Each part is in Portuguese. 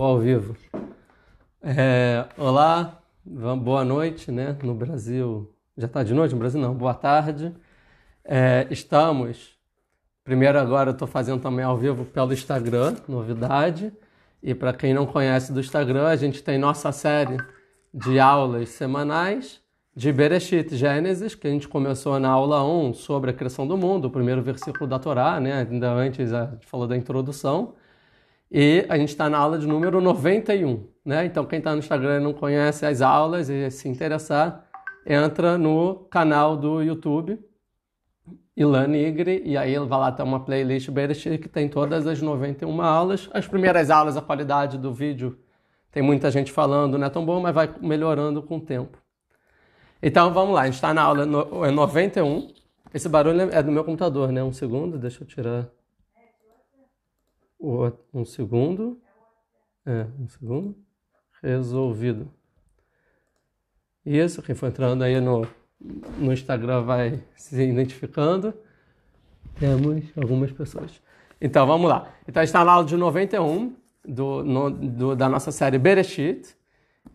ao vivo. É, olá, boa noite, né? No Brasil, já está de noite no Brasil? Não, boa tarde. É, estamos, primeiro agora estou fazendo também ao vivo pelo Instagram, novidade. E para quem não conhece do Instagram, a gente tem nossa série de aulas semanais de Bereshit, Gênesis, que a gente começou na aula 1 sobre a criação do mundo, o primeiro versículo da Torá, né? Ainda antes a gente falou da introdução. E a gente está na aula de número 91, né? Então quem está no Instagram e não conhece as aulas e se interessar, entra no canal do YouTube Ilan Igre, e aí ele vai lá ter uma playlist Bereshit que tem todas as 91 aulas. As primeiras aulas, a qualidade do vídeo, tem muita gente falando, não é tão bom, mas vai melhorando com o tempo. Então vamos lá, a gente está na aula no, 91. É Esse barulho é do meu computador, né? Um segundo, deixa eu tirar um segundo, é, um segundo, resolvido. Isso, quem for entrando aí no, no Instagram vai se identificando. Temos algumas pessoas. Então vamos lá. Então está na aula de 91 do, no, do, da nossa série Bereshit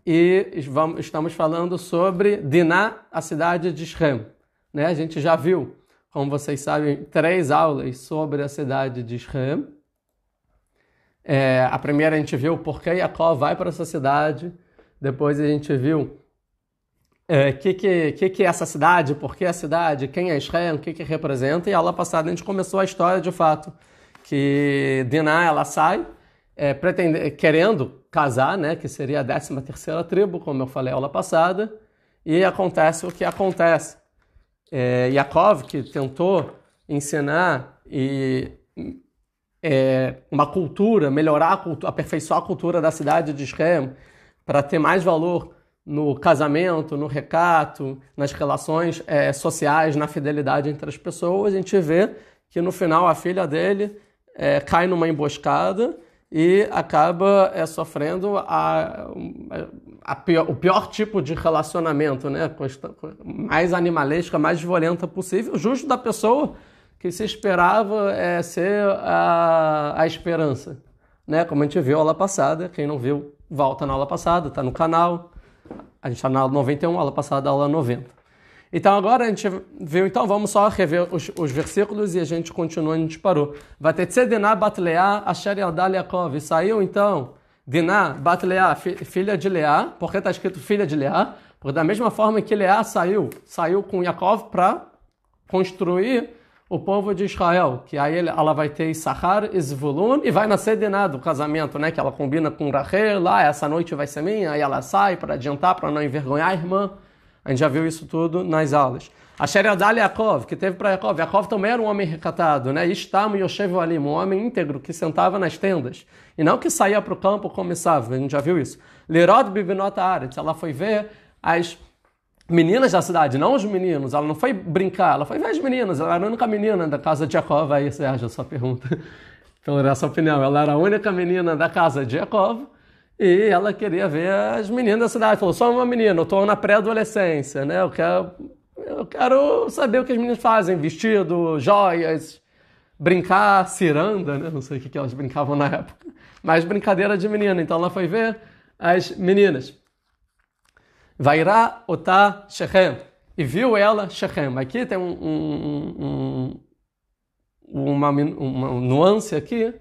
e vamos, estamos falando sobre Diná, a cidade de Shem. Né? A gente já viu, como vocês sabem, três aulas sobre a cidade de Shem. É, a primeira a gente viu por que Jacó vai para essa cidade, depois a gente viu o é, que, que, que, que, é essa cidade, por que a cidade, quem é Israel, o que, que representa, e aula passada a gente começou a história de fato, que Diná ela sai, é, pretende, querendo casar, né, que seria a 13 terceira tribo, como eu falei aula passada, e acontece o que acontece. É, Yaakov, que tentou ensinar e é, uma cultura, melhorar a cultura, aperfeiçoar a cultura da cidade de Israel para ter mais valor no casamento, no recato, nas relações é, sociais, na fidelidade entre as pessoas, a gente vê que no final a filha dele é, cai numa emboscada e acaba é, sofrendo a, a pior, o pior tipo de relacionamento, né? mais animalesca, mais violenta possível, justo da pessoa que se esperava é, ser a, a esperança. Né? Como a gente viu a aula passada, quem não viu, volta na aula passada, está no canal. A gente está na aula 91, aula passada, aula 90. Então agora a gente viu, então vamos só rever os, os versículos e a gente continua, a gente parou. Vai ter Diná Batleá Asher Yaldá Leakov. Saiu então Diná Batleá, filha de Leá, porque está escrito filha de Leá, porque da mesma forma que Leá saiu, saiu com Yaakov para construir o povo de Israel, que aí ela vai ter Issachar e Zvulun e vai nascer de nada o casamento, né? Que ela combina com Rachel, lá ah, essa noite vai ser minha, aí ela sai para adiantar, para não envergonhar a irmã. A gente já viu isso tudo nas aulas. A Sheredal Yakov que teve para Yakov Yakov também era um homem recatado, né? Istam Yoshev Alim, um homem íntegro que sentava nas tendas. E não que saía para o campo como A gente já viu isso. Lerod Bibinota Aretz, ela foi ver as meninas da cidade, não os meninos. Ela não foi brincar, ela foi ver as meninas. Ela era a única menina da casa de Jacob. Aí, Sérgio, sua pergunta. Então, nessa sua opinião. Ela era a única menina da casa de Jacob e ela queria ver as meninas da cidade. Falou, só uma menina, eu estou na pré-adolescência, né? Eu quero, eu quero saber o que as meninas fazem, vestido, joias, brincar, ciranda, né? Não sei o que, que elas brincavam na época. Mas brincadeira de menina. Então, ela foi ver as meninas. Vairá otá Shechem. E viu ela Shechem. Aqui tem um, um, um, uma, uma nuance aqui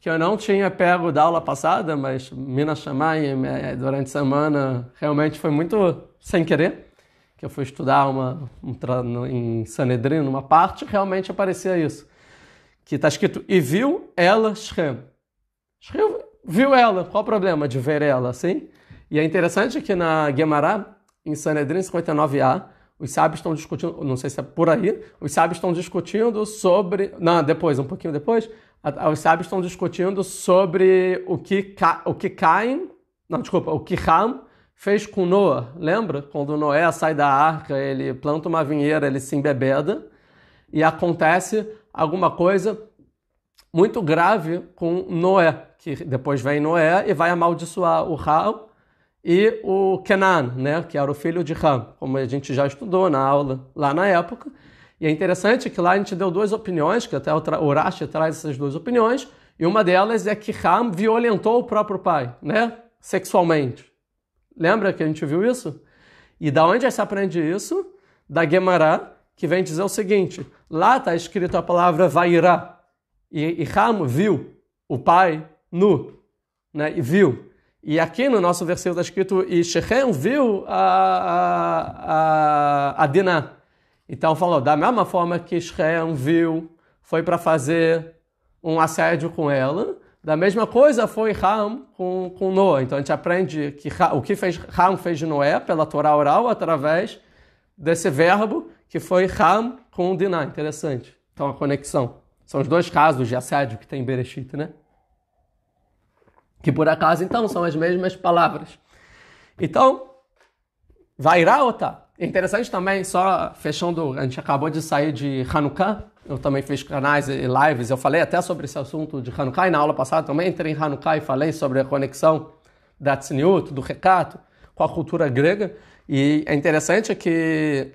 que eu não tinha pego da aula passada, mas Mina chamai é, é, durante a semana, realmente foi muito sem querer, que eu fui estudar uma, um, em Sanedrino, uma parte, realmente aparecia isso. Que está escrito, e viu ela Shechem. viu ela, qual o problema de ver ela, assim? E é interessante que na Guemará, em Sanedrin 59a, os sábios estão discutindo, não sei se é por aí, os sábios estão discutindo sobre. Não, depois, um pouquinho depois, os sábios estão discutindo sobre o que, o que Caim, não, desculpa, o que Ham fez com Noah. Lembra? Quando Noé sai da arca, ele planta uma vinheira, ele se embebeda e acontece alguma coisa muito grave com Noé, que depois vem Noé e vai amaldiçoar o Ram e o Kenan, né, que era o filho de Ram, como a gente já estudou na aula lá na época. E é interessante que lá a gente deu duas opiniões, que até o Urashi traz essas duas opiniões, e uma delas é que Ram violentou o próprio pai, né, sexualmente. Lembra que a gente viu isso? E da onde se aprende isso? Da Gemara, que vem dizer o seguinte: lá está escrito a palavra vairá, e, e Ram viu o pai nu, né, e viu. E aqui no nosso versículo está escrito: E Shechem viu a, a, a, Dinah. Então falou: da mesma forma que Shechem viu, foi para fazer um assédio com ela, da mesma coisa foi Ram com, com Noé. Então a gente aprende que o que fez, Ram fez de Noé pela Torá oral através desse verbo que foi Ram com Dinah. Interessante. Então a conexão. São os dois casos de assédio que tem em Bereshit, né? que por acaso então são as mesmas palavras. Então, vairá otá. É interessante também, só fechando, a gente acabou de sair de Hanukkah, eu também fiz canais e lives, eu falei até sobre esse assunto de Hanukkah, e na aula passada também entrei em Hanukkah e falei sobre a conexão da Tzniut, do recato, com a cultura grega. E é interessante que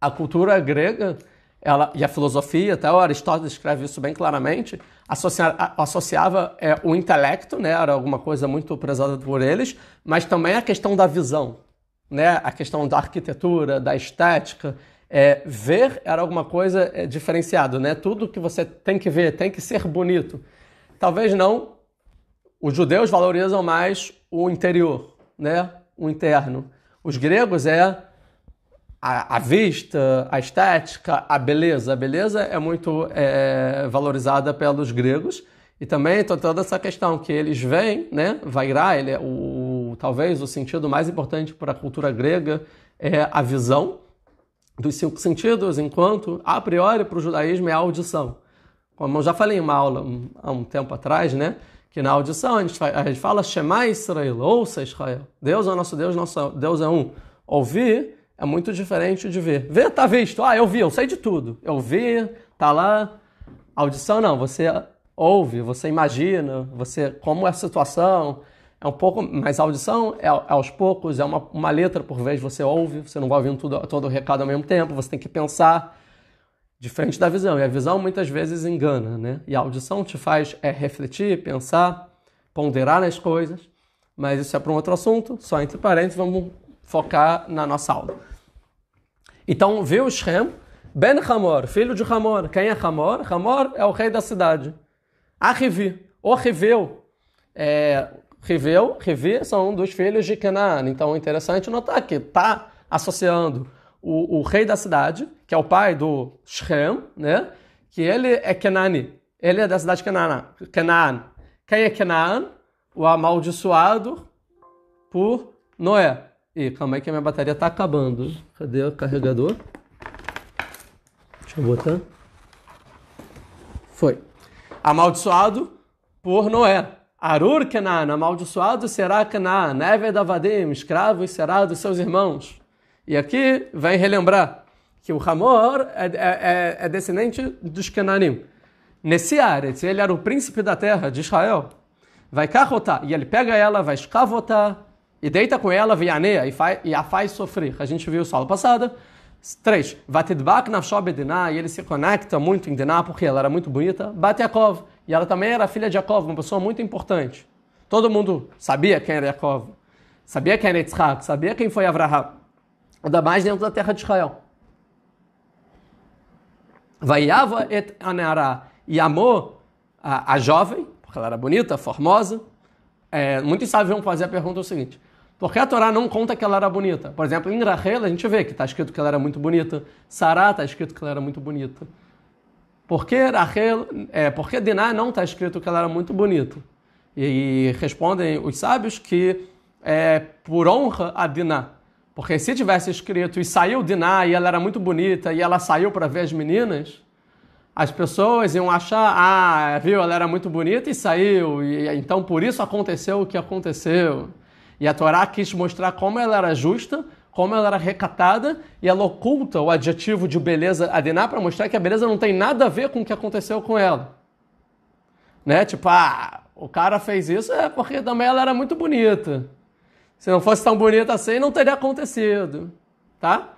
a cultura grega ela, e a filosofia, até o Aristóteles escreve isso bem claramente, associa, associava é, o intelecto, né, era alguma coisa muito prezada por eles, mas também a questão da visão, né, a questão da arquitetura, da estética. É, ver era alguma coisa é, diferenciada, né? Tudo que você tem que ver tem que ser bonito. Talvez não. Os judeus valorizam mais o interior, né? O interno. Os gregos é a, a, vista, a estética, a beleza. A beleza é muito é, valorizada pelos gregos e também toda essa questão que eles veem, né? Vairá, ele é o, talvez o sentido mais importante para a cultura grega é a visão dos cinco sentidos, enquanto a priori para o judaísmo é a audição. Como eu já falei em uma aula há um tempo atrás, né? Que na audição a gente, a gente fala Shema Israel, ouça Israel. Deus é o nosso Deus, nosso Deus é um. Ouvir é muito diferente de ver. Ver tá visto, ah, eu vi, eu sei de tudo. Eu vi, tá lá. Audição não, você ouve, você imagina, você como é a situação. É um pouco, mas audição é, é, aos poucos, é uma, uma letra por vez você ouve, você não vai ouvindo tudo, todo o recado ao mesmo tempo, você tem que pensar diferente da visão. E a visão muitas vezes engana, né? E a audição te faz é, refletir, pensar, ponderar nas coisas. Mas isso é para um outro assunto, só entre parênteses, vamos focar na nossa aula. Então viu Shem, Ben Hamor, filho de Hamor. Quem é Hamor? Hamor é o rei da cidade. Arrivi, o Riveu. É, Riveu, Rivi são um dos filhos de Canaan. Então é interessante notar que está associando o, o, rei da cidade, que é o pai do Shem, né? que ele é Kenani. Ele é da cidade de Canaan. Quem é Canaan? O amaldiçoado por Noé. E calma aí que a minha bateria está acabando. Cadê o carregador? Deixa eu botar. Foi. Amaldiçoado por Noé. Arur Kenan, amaldiçoado será Kenan, Neve Davadim, escravo será dos seus irmãos. E aqui vem relembrar que o Hamor é, é, é, é descendente dos Kenanim. Nesse Aretz, ele era o príncipe da terra de Israel. Vai carrotar, e ele pega ela, vai escavotar, e deita com ela, vianeia, e, a faz sofrer. A gente viu isso aula passada. 3. Vatidbak na bediná, e ele se conecta muito em Diná, porque ela era muito bonita. Bat Yaakov, e ela também era filha de Yaakov, uma pessoa muito importante. Todo mundo sabia quem era Yaakov, sabia quem era Yitzhak, sabia quem foi Avraham. Ainda mais dentro da terra de Israel. Vaiava et anará, e amou a, a jovem, porque ela era bonita, formosa, é, muitos sábios vão fazer a pergunta o seguinte: que a Torá não conta que ela era bonita. Por exemplo, em Rahel a gente vê que está escrito que ela era muito bonita. Sará está escrito que ela era muito bonita. Por que, Rahel, é, por que Diná não está escrito que ela era muito bonita? E, e respondem os sábios que é por honra a Diná. Porque se tivesse escrito e saiu Diná e ela era muito bonita e ela saiu para ver as meninas, as pessoas iam achar, ah, viu, ela era muito bonita e saiu, e então por isso aconteceu o que aconteceu. E a Torá quis mostrar como ela era justa, como ela era recatada, e ela oculta o adjetivo de beleza adená para mostrar que a beleza não tem nada a ver com o que aconteceu com ela. Né? Tipo, ah, o cara fez isso é porque também ela era muito bonita. Se não fosse tão bonita assim, não teria acontecido. Tá?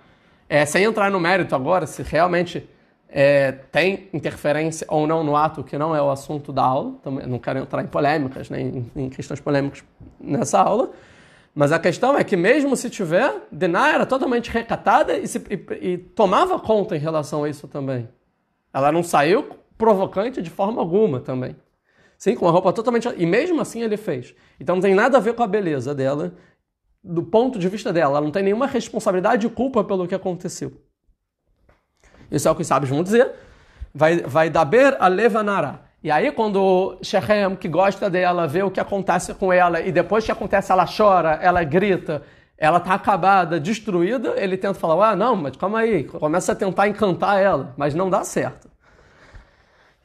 É, sem entrar no mérito agora, se realmente é, tem interferência ou não no ato, que não é o assunto da aula, também não quero entrar em polêmicas, nem né, em, em questões polêmicas nessa aula, mas a questão é que, mesmo se tiver, Diná era totalmente recatada e, se, e, e, tomava conta em relação a isso também. Ela não saiu provocante de forma alguma também. Sim, com uma roupa totalmente. E mesmo assim ele fez. Então não tem nada a ver com a beleza dela, do ponto de vista dela. Ela não tem nenhuma responsabilidade e culpa pelo que aconteceu. Isso é o que os sábios vão dizer. Vai, vai dar ber a levanará. E aí, quando Shechem, que gosta dela, vê o que acontece com ela, e depois que acontece, ela chora, ela grita, ela tá acabada, destruída, ele tenta falar: ah, não, mas calma aí, começa a tentar encantar ela, mas não dá certo.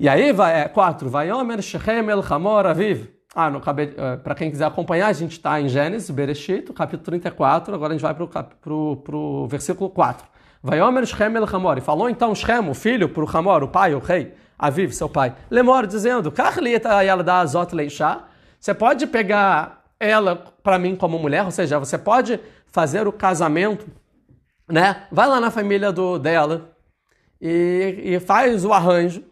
E aí, vai, é, 4. Vaiomer Shechem el Hamor Aviv. Ah, eh, para quem quiser acompanhar, a gente está em Gênesis, Bereshit, capítulo 34, agora a gente vai para o versículo 4. Vai Shechem el Hamor. E falou então Shechem, o filho, para o Hamor, o pai, o rei. Aviv, seu pai, Lemor, dizendo: Você pode pegar ela para mim como mulher, ou seja, você pode fazer o casamento, né? Vai lá na família do, dela e, e faz o arranjo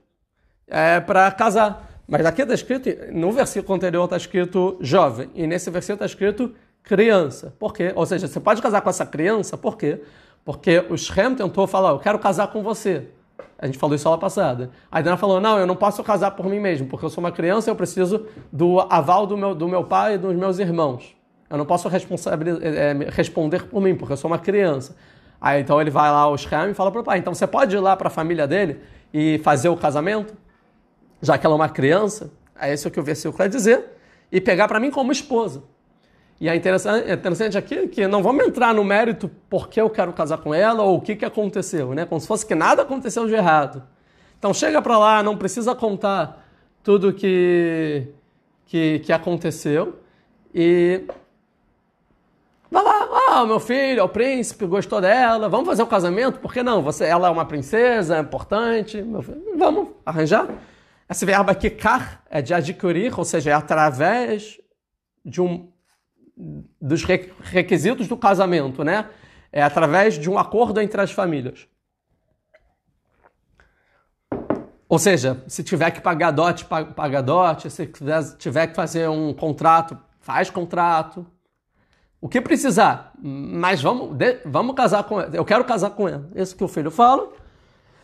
é, para casar. Mas aqui está escrito, no versículo anterior está escrito jovem, e nesse versículo está escrito criança. Por quê? Ou seja, você pode casar com essa criança, por quê? Porque o Shem tentou falar, eu quero casar com você. A gente falou isso aula passada. A Dana falou: não, eu não posso casar por mim mesmo, porque eu sou uma criança e eu preciso do aval do meu, do meu pai e dos meus irmãos. Eu não posso é, responder por mim, porque eu sou uma criança. Aí então ele vai lá ao Shem e fala para o pai: então você pode ir lá para a família dele e fazer o casamento, já que ela é uma criança? É isso que o versículo quer dizer, e pegar para mim como esposa. E é interessante, é interessante aqui que não vamos entrar no mérito porque eu quero casar com ela ou o que, que aconteceu, né? Como se fosse que nada aconteceu de errado. Então chega para lá, não precisa contar tudo que, que, que aconteceu e vai lá, ah, meu filho, é o príncipe, gostou dela, vamos fazer o um casamento? Por que não? Você, ela é uma princesa, é importante, filho, vamos arranjar. Esse verbo aqui, car, é de adquirir, ou seja, é através de um dos requisitos do casamento, né? É através de um acordo entre as famílias. Ou seja, se tiver que pagar dote, paga dote, se tiver que fazer um contrato, faz contrato. O que precisar, mas vamos, vamos casar com ele. Eu quero casar com ele. Isso que o filho fala.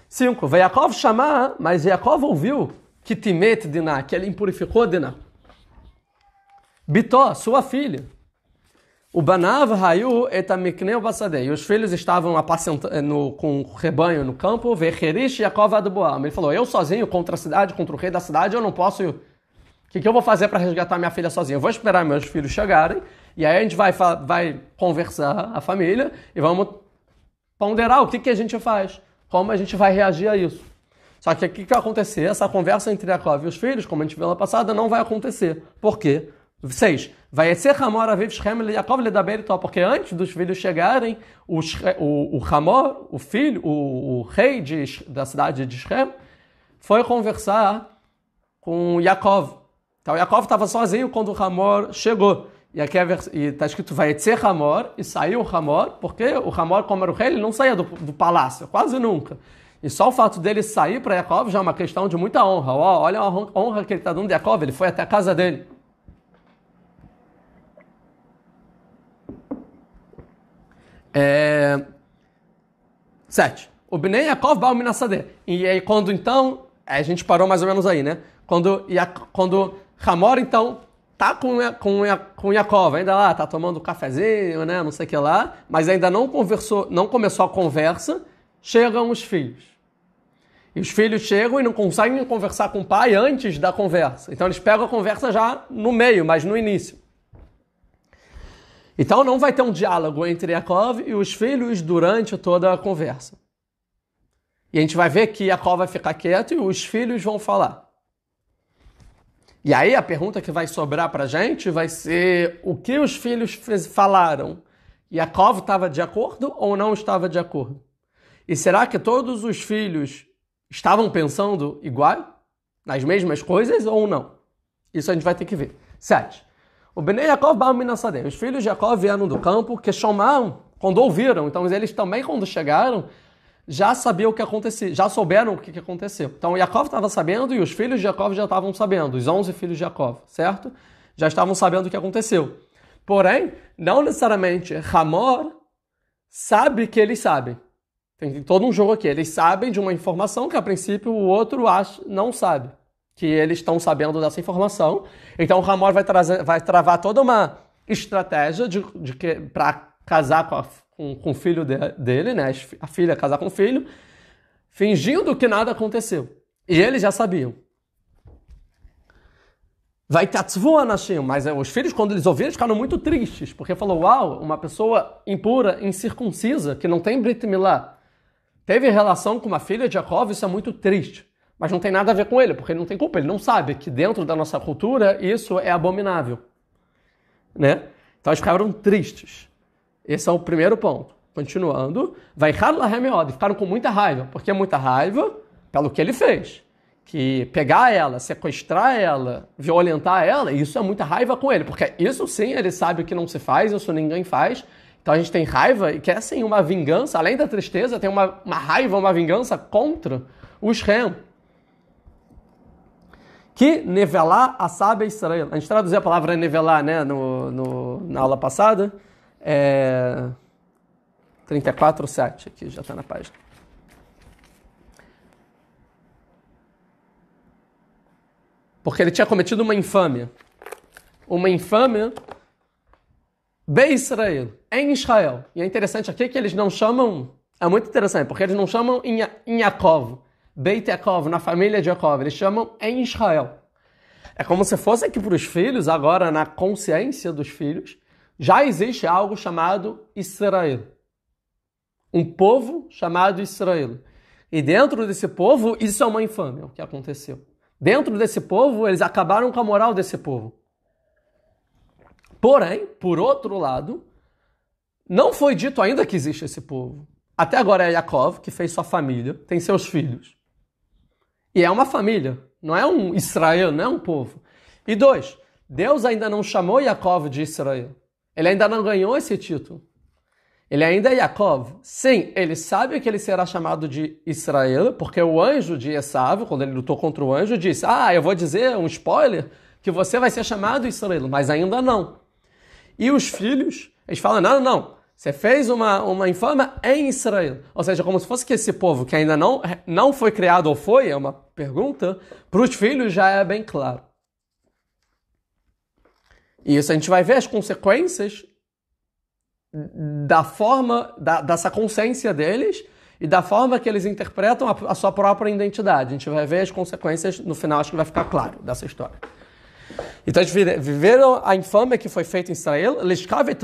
5. Veiakov chamar, mas Yaakov ouviu que Timet Diná, que ele impurificou Diná. Bitó, sua filha. O Banav Rayu etamikneu basadei. Os filhos estavam apacentando eh, com o rebanho no campo, Vecherish Yaakov Adboam. Ele falou: Eu sozinho contra a cidade, contra o rei da cidade, eu não posso. O que, que eu vou fazer para resgatar minha filha sozinho? Eu vou esperar meus filhos chegarem, e aí a gente vai, vai conversar a família e vamos ponderar o que, que a gente faz, como a gente vai reagir a isso. Só que o que, que vai acontecer? Essa conversa entre Yaakov e os filhos, como a gente viu na passada, não vai acontecer. Por quê? 6. Vai ser Hamor Aviv Shem Yaakov Ledaber porque antes dos filhos chegarem, o, o, o Hamor, o filho, o, o rei de, da cidade de Shem, foi conversar com Yaakov. Então Yaakov estava sozinho quando o Hamor chegou. E aqui é está escrito vai ser Hamor, e saiu o Hamor, porque o Hamor, como era o rei, ele não saía do, do palácio, quase nunca. E só o fato dele sair para Yaakov já é uma questão de muita honra. olha a honra que ele está dando a Yaakov, ele foi até a casa dele. É... Sete. O Bnei Yaakov Baal Minasadeh. E aí quando então, é, a gente parou mais ou menos aí, né? Quando, quando Hamor então tá com, com, com Yaakov, ainda lá, tá tomando um cafezinho, né? Não sei o que lá, mas ainda não conversou, não começou a conversa, chegam os filhos. E os filhos chegam e não conseguem conversar com o pai antes da conversa. Então eles pegam a conversa já no meio, mas no início. Então não vai ter um diálogo entre Yaakov e os filhos durante toda a conversa. E a gente vai ver que Yaakov vai ficar quieto e os filhos vão falar. E aí a pergunta que vai sobrar para a gente vai ser o que os filhos falaram. Yaakov estava de acordo ou não estava de acordo? E será que todos os filhos estavam pensando igual? Nas mesmas coisas ou não? Isso a gente vai ter que ver. Sete. O Benei Jacob Baum Minassadem. Os filhos de Jacob vieram do campo, que chamaram quando ouviram. Então eles também, quando chegaram, já sabiam o que aconteceu. já souberam o que aconteceu. Então Jacob estava sabendo e os filhos de Jacob já estavam sabendo, os 11 filhos de Jacob, certo? Já estavam sabendo o que aconteceu. Porém, não necessariamente Ramor sabe que eles sabem. Tem todo um jogo aqui. Eles sabem de uma informação que a princípio o outro acha, não sabe que eles estão sabendo dessa informação. Então o Hamor vai, trazer, vai travar toda uma estratégia de, de que para casar com, a, com, com, o filho de, dele, né? A filha casar com o filho, fingindo que nada aconteceu. E eles já sabiam. Vai Tatsuvu tá Anashim, mas eh, os filhos, quando eles ouviram, ficaram muito tristes, porque falou: Uau, uma pessoa impura, incircuncisa, que não tem Brit Milá, teve relação com uma filha de Jacob, isso é muito triste. Mas não tem nada a ver com ele, porque ele não tem culpa, ele não sabe que dentro da nossa cultura isso é abominável. Né? Então eles ficaram tristes. Esse é o primeiro ponto. Continuando, vai Lahemeod, ficaram com muita raiva. Por que muita raiva? Pelo que ele fez. Que pegar ela, sequestrar ela, violentar ela, isso é muita raiva com ele, porque isso sim ele sabe que não se faz, isso ninguém faz. Então a gente tem raiva e quer sim uma vingança, além da tristeza, tem uma, uma raiva, uma vingança contra os Rem que nevelar a sábia Israel. A gente traduziu a palavra nevelar, né, no, no na aula passada. É... 34, 7, aqui já está na página. Porque ele tinha cometido uma infâmia. Uma infâmia bem Israel, em Israel. E é interessante aqui que eles não chamam. É muito interessante, porque eles não chamam em Yaakov. Beit Yaakov, na família de Yaakov, eles chamam em Israel. É como se fosse aqui para os filhos, agora na consciência dos filhos, já existe algo chamado Israel. Um povo chamado Israel. E dentro desse povo, isso é uma infâmia, o que aconteceu. Dentro desse povo, eles acabaram com a moral desse povo. Porém, por outro lado, não foi dito ainda que existe esse povo. Até agora é Yaakov, que fez sua família, tem seus filhos. E é uma família, não é um Israel, não é um povo. E dois, Deus ainda não chamou Jacob de Israel. Ele ainda não ganhou esse título. Ele ainda é Jacob. Sim, ele sabe que ele será chamado de Israel, porque o anjo de Esav, quando ele lutou contra o anjo, disse: Ah, eu vou dizer um spoiler, que você vai ser chamado Israel, mas ainda não. E os filhos, eles falam: Não, não, você fez uma, uma infâmia em Israel. Ou seja, como se fosse que esse povo que ainda não, não foi criado ou foi, é uma pergunta, para os filhos já é bem claro. E isso a gente vai ver as consequências da forma, da, dessa consciência deles e da forma que eles interpretam a, a sua própria identidade. A gente vai ver as consequências no final, acho que vai ficar claro dessa história. Então eles viveram a infâmia que foi feita em Israel, Lishkavet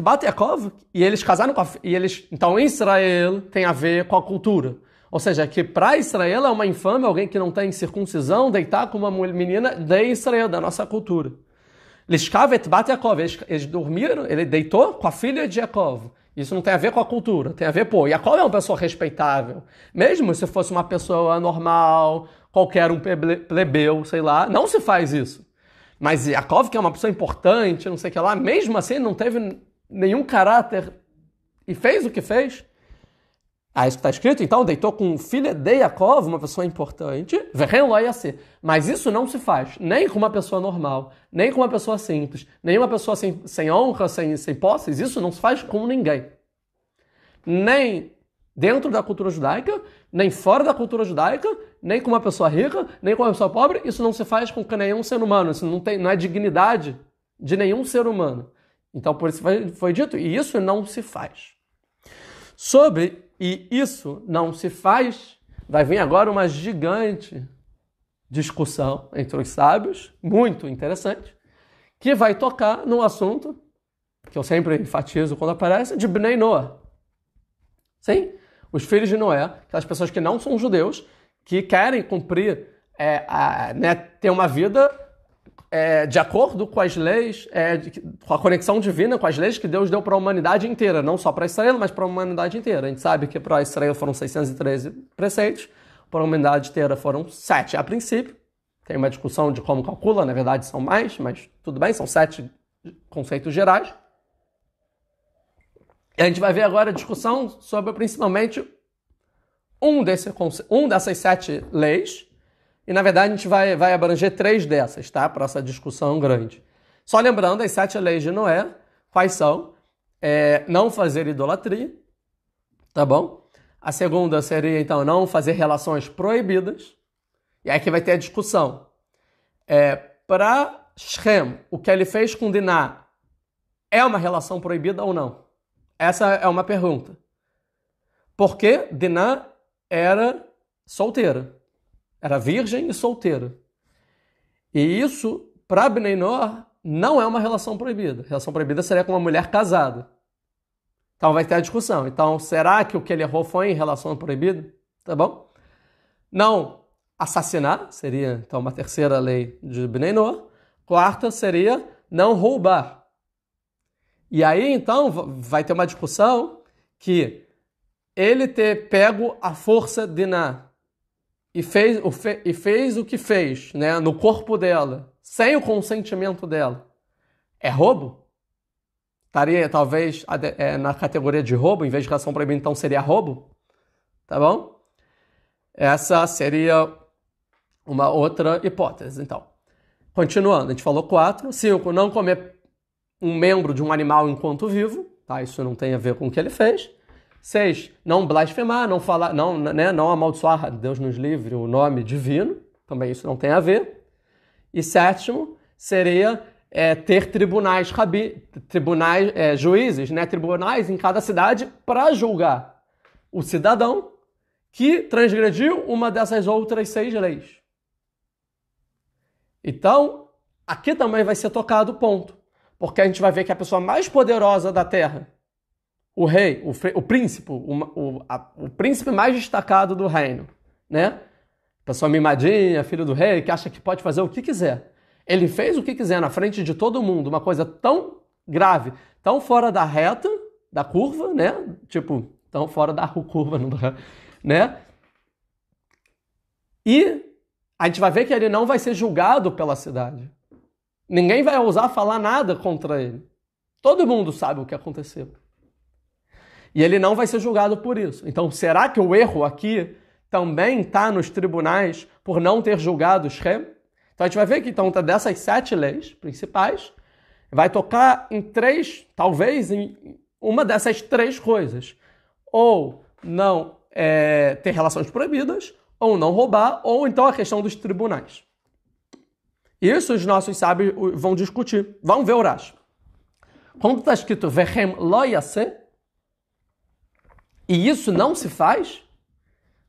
e eles casaram com a, e eles Então Israel tem a ver com a cultura. Ou seja, que para Israel é uma infâmia alguém que não tem circuncisão deitar com uma menina de Israel, da nossa cultura. eles, eles dormiram, ele deitou com a filha de Jacob. Isso não tem a ver com a cultura, tem a ver, pô, Yaakov é uma pessoa respeitável. Mesmo se fosse uma pessoa normal, qualquer um plebeu, sei lá, não se faz isso. Mas Yaakov, que é uma pessoa importante, não sei o que lá, mesmo assim não teve nenhum caráter e fez o que fez. Ah, está escrito, então, deitou com filha de Yaakov, uma pessoa importante, mas isso não se faz, nem com uma pessoa normal, nem com uma pessoa simples, nem uma pessoa sem, sem honra, sem, sem posses, isso não se faz com ninguém. Nem dentro da cultura judaica, nem fora da cultura judaica, nem com uma pessoa rica, nem com uma pessoa pobre. Isso não se faz com nenhum ser humano. Isso não, tem, não é dignidade de nenhum ser humano. Então, por isso foi dito, e isso não se faz. Sobre e isso não se faz, vai vir agora uma gigante discussão entre os sábios, muito interessante, que vai tocar num assunto que eu sempre enfatizo quando aparece, de Bnei Noah. Sim? os filhos de Noé, aquelas pessoas que não são judeus, que querem cumprir, é, a, né, ter uma vida é, de acordo com as leis, é, com a conexão divina, com as leis que Deus deu para a humanidade inteira, não só para Israel, mas para a humanidade inteira. A gente sabe que para Israel foram 613 preceitos, para a humanidade inteira foram 7 a princípio. Tem uma discussão de como calcula, na verdade são mais, mas tudo bem, são sete conceitos gerais. E a gente vai ver agora a discussão sobre principalmente um, desse, um dessas sete leis. E na verdade a gente vai, vai abranger três dessas, tá? Para essa discussão grande. Só lembrando, as sete leis de Noé, quais são? É, não fazer idolatria, tá bom? A segunda seria, então, não fazer relações proibidas. E aí que vai ter a discussão. É, Para Shem, o que ele fez com Diná é uma relação proibida ou não? Essa é uma pergunta. Porque Diná era solteira. Era virgem e solteira. E isso, para Abneinor, não é uma relação proibida. Relação proibida seria com uma mulher casada. Então vai ter a discussão. Então, será que o que ele errou foi em relação proibida? Tá bom? Não assassinar, seria então uma terceira lei de Abneinor. Quarta seria não roubar. E aí então vai ter uma discussão que ele ter pego a força de Ná e fez, o fe, e fez o que fez né, no corpo dela, sem o consentimento dela, é roubo? Estaria talvez é, na categoria de roubo, em vez de ração proibida, então seria roubo? Tá bom? Essa seria uma outra hipótese, então. Continuando, a gente falou 4. 5. Não comer um membro de um animal enquanto vivo, tá? Isso não tem a ver com o que ele fez. Seis, não blasfemar, não falar, não, né, não amaldiçoar, Deus nos livre, o nome divino, também isso não tem a ver. E sétimo, seria é, ter tribunais, rabi, tribunais é, juízes, né, tribunais em cada cidade para julgar o cidadão que transgrediu uma dessas outras seis leis. Então, aqui também vai ser tocado o ponto porque a gente vai ver que a pessoa mais poderosa da terra, o rei, o, o príncipe, o, o, a, o, príncipe mais destacado do reino, né? Pessoa mimadinha, filho do rei, que acha que pode fazer o que quiser. Ele fez o que quiser na frente de todo mundo, uma coisa tão grave, tão fora da reta, da curva, né? Tipo, tão fora da curva, né? E a gente vai ver que ele não vai ser julgado pela cidade. Ninguém vai ousar falar nada contra ele. Todo mundo sabe o que aconteceu. E ele não vai ser julgado por isso. Então, será que o erro aqui também está nos tribunais por não ter julgado Shem? Então, a gente vai ver que então, tá dessas sete leis principais, vai tocar em três, talvez em uma dessas três coisas. Ou não é, ter relações proibidas, ou não roubar, ou então a questão dos tribunais. Isso os nossos sábios vão discutir. Vamos ver o Rashi. Quando está escrito Vehem loyase, e isso não se faz,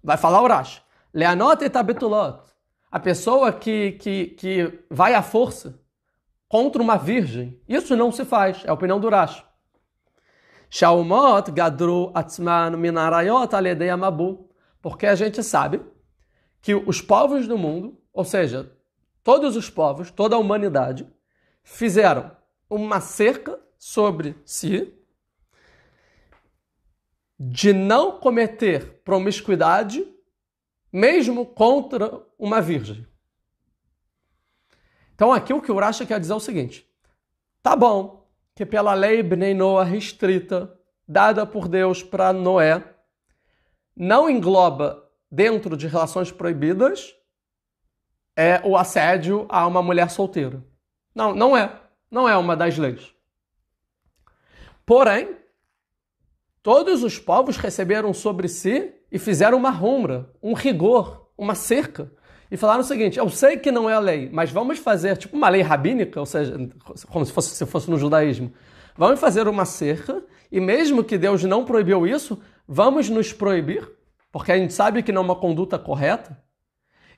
vai falar o Rashi. Leanot etabetulot. A pessoa que, que, que vai à força contra uma virgem, isso não se faz. É a opinião do Rashi. Shaumot gadru atzman minarayot aledei amabu. Porque a gente sabe que os povos do mundo, ou seja, todos os povos, toda a humanidade, fizeram uma cerca sobre si de não cometer promiscuidade, mesmo contra uma virgem. Então, aqui o que o quer dizer é o seguinte: tá bom que pela lei Bnei Noah restrita, dada por Deus para Noé, não engloba dentro de relações proibidas é o assédio a uma mulher solteira. Não, não é. Não é uma das leis. Porém, todos os povos receberam sobre si e fizeram uma rumbra, um rigor, uma cerca. E falaram o seguinte: eu sei que não é a lei, mas vamos fazer tipo uma lei rabínica, ou seja, como se fosse, se fosse no judaísmo. Vamos fazer uma cerca, e mesmo que Deus não proibiu isso, vamos nos proibir, porque a gente sabe que não é uma conduta correta.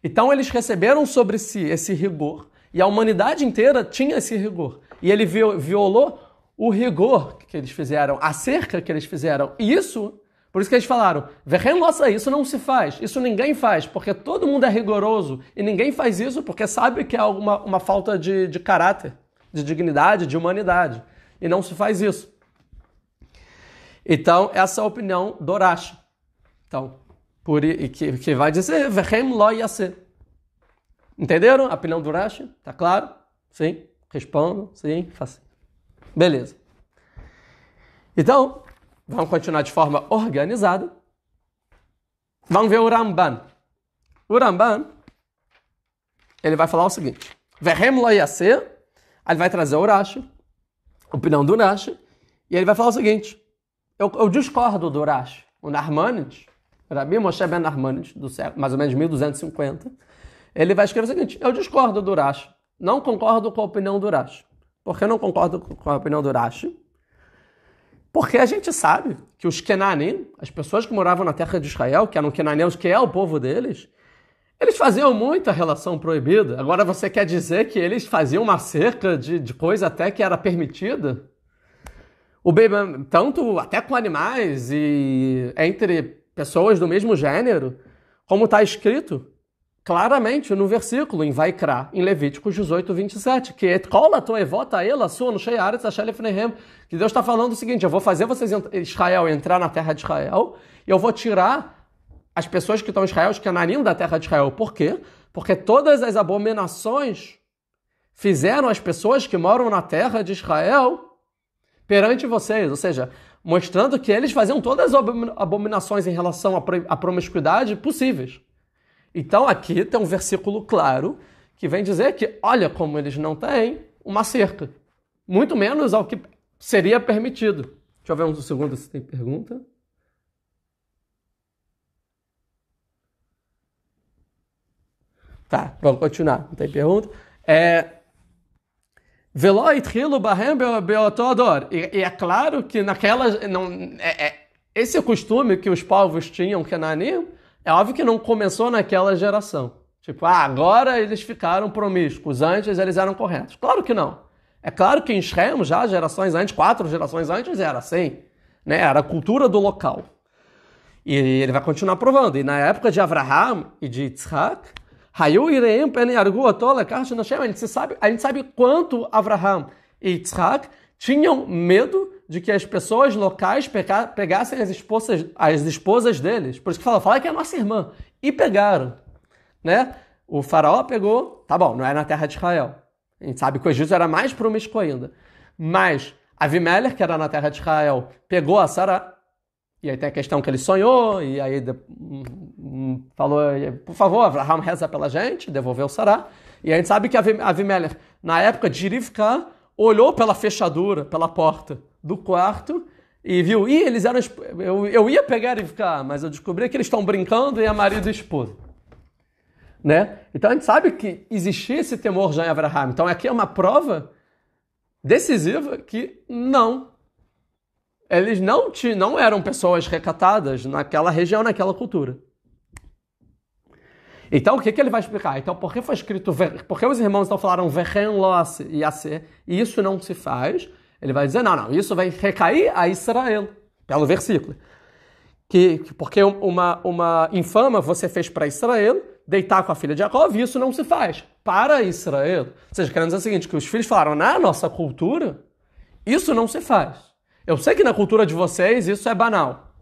Então eles receberam sobre si esse rigor e a humanidade inteira tinha esse rigor. E ele violou o rigor que eles fizeram, a cerca que eles fizeram. E isso, por isso que eles falaram, verrem nossa, isso não se faz, isso ninguém faz, porque todo mundo é rigoroso e ninguém faz isso porque sabe que é uma, uma falta de, de caráter, de dignidade, de humanidade. E não se faz isso. Então, essa é a opinião do Rashi. Então, por, que, que vai dizer Vehem lo yaseh. Entenderam a opinião do Rashi? Tá claro? Sim? Respondo? Sim? Faço. Beleza. Então, vamos continuar de forma organizada. Vamos ver o Ramban. O Ramban, ele vai falar o seguinte. Verhem lo yaseh. Ele vai trazer o Rashi, a opinião do Rashi, e ele vai falar o seguinte. Eu, eu discordo do Rashi. O Narmanides, Rabi Moshe Ben Armanes, do século, mais ou menos 1250, ele vai escrever o seguinte: Eu discordo do Urash, não concordo com a opinião do Urash. Por que não concordo com a opinião do Urash? Porque a gente sabe que os Kenanim, as pessoas que moravam na terra de Israel, que eram cananeus, que é o povo deles, eles faziam muita relação proibida. Agora você quer dizer que eles faziam uma cerca de, de coisa até que era permitida? O tanto até com animais e entre pessoas do mesmo gênero, como está escrito claramente no versículo em Vaikra, em Levíticos 18, 27, que cola tua ela sua que Deus está falando o seguinte, eu vou fazer vocês, Israel, entrar na terra de Israel, e eu vou tirar as pessoas que estão em Israel, os cananim da terra de Israel. Por quê? Porque todas as abominações fizeram as pessoas que moram na terra de Israel perante vocês. Ou seja, mostrando que eles faziam todas as abominações em relação à promiscuidade possíveis. Então aqui tem um versículo claro que vem dizer que olha como eles não têm uma cerca, muito menos ao que seria permitido. Deixa eu ver um segundo se tem pergunta. Tá, vamos continuar, não tem pergunta. É, e é claro que naquela Não, é, é, esse costume que os povos tinham, que é óbvio que não começou naquela geração. Tipo, ah, agora eles ficaram promíscuos, antes eles eram corretos. Claro que não. É claro que em Shem, já gerações antes, quatro gerações antes, era assim. Né? Era a cultura do local. E ele vai continuar provando. E na época de Abraham e de Isaac Hashem. A gente sabe, a gente sabe quanto Abraham e Isaac tinham medo de que as pessoas locais pegassem as esposas, as esposas deles. Por isso que fala, fala que é a nossa irmã. E pegaram, né? O faraó pegou, tá bom, não é na terra de Israel. A gente sabe que o Egito era mais promíscuo ainda. Mas Avimelech, que era na terra de Israel, pegou a Sara, e aí tem a questão que ele sonhou, e aí hum, hum, falou, por favor, Abraham reza pela gente, devolveu Sará. E a gente sabe que Avimelech, na época de ficar olhou pela fechadura, pela porta do quarto, e viu, e eles eram. Eu, eu ia pegar ficar mas eu descobri que eles estão brincando e é marido e esposa. Né? Então a gente sabe que existia esse temor já em Abraham. Então aqui é uma prova decisiva que não eles não, te, não eram pessoas recatadas naquela região, naquela cultura. Então, o que, que ele vai explicar? Então, por que foi escrito, por que os irmãos então falaram verren los e e isso não se faz? Ele vai dizer, não, não, isso vai recair a Israel, pelo versículo. Que, que porque uma, uma infama você fez para Israel, deitar com a filha de Jacó, isso não se faz para Israel. Ou seja, querendo dizer o seguinte, que os filhos falaram, na nossa cultura, isso não se faz. Eu sei que na cultura de vocês isso é banal.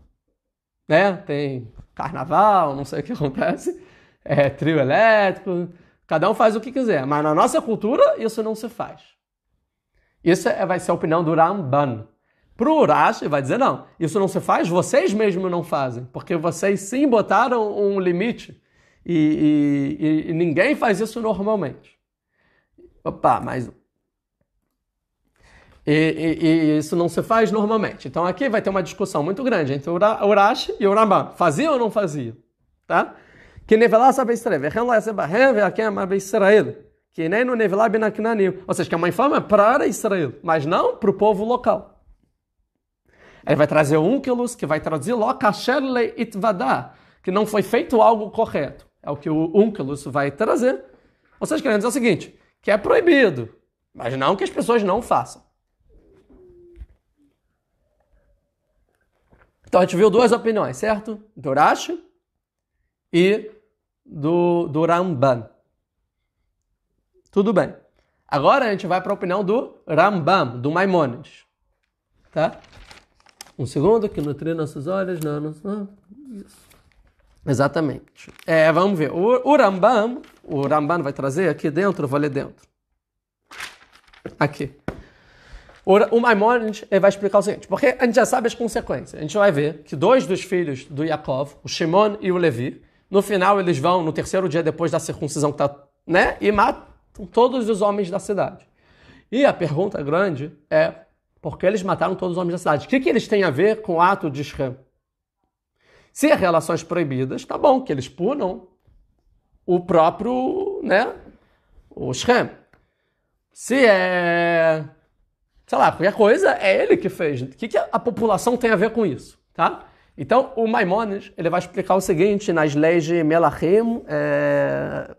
Né? Tem carnaval, não sei o que acontece, é, trio elétrico, cada um faz o que quiser. Mas na nossa cultura isso não se faz. Isso é, vai ser a opinião do Ramban. Para o Urashi, vai dizer: não, isso não se faz, vocês mesmos não fazem, porque vocês sim botaram um limite e, e, e ninguém faz isso normalmente. Opa, mais um. E, e, e, isso não se faz normalmente. Então aqui vai ter uma discussão muito grande entre urashi e Urabá. Fazia ou não fazia? Tá? Que nevelar sabe Israel. Que nem no nevelar benaknanim. Ou seja, que é uma infama para Israel, mas não para o povo local. Ele vai trazer um quilos que vai traduzir lo kasherle itvadá, que não foi feito algo correto. É o que o unculus vai trazer. Ou seja, querendo dizer o seguinte, que é proibido, mas não que as pessoas não façam. Então a gente viu duas opiniões, certo? Do Rashi e do, do Ramban. Tudo bem. Agora a gente vai para a opinião do Rambam, do Maimonides. Tá? Um segundo, que nutrir nossos olhos. Não, não, Exatamente. É, vamos ver. O, o Rambam, o Rambam vai trazer aqui dentro, vou ler dentro. Aqui. O Maimonides eh, vai explicar o seguinte, porque a gente já sabe as consequências. A gente vai ver que dois dos filhos do Yaakov, o Shimon e o Levi, no final eles vão, no terceiro dia depois da circuncisão que tá, né, e matam todos os homens da cidade. E a pergunta grande é, por que eles mataram todos os homens da cidade? O que, que eles têm a ver com o ato de Shem? Se é relações proibidas, tá bom, que eles punam o próprio, né, o Shem. Se é sei lá, qualquer coisa, é ele que fez. O que, que a população tem a ver com isso, tá? Então, o Maimonides, ele vai explicar o seguinte nas leis de Melachem, é...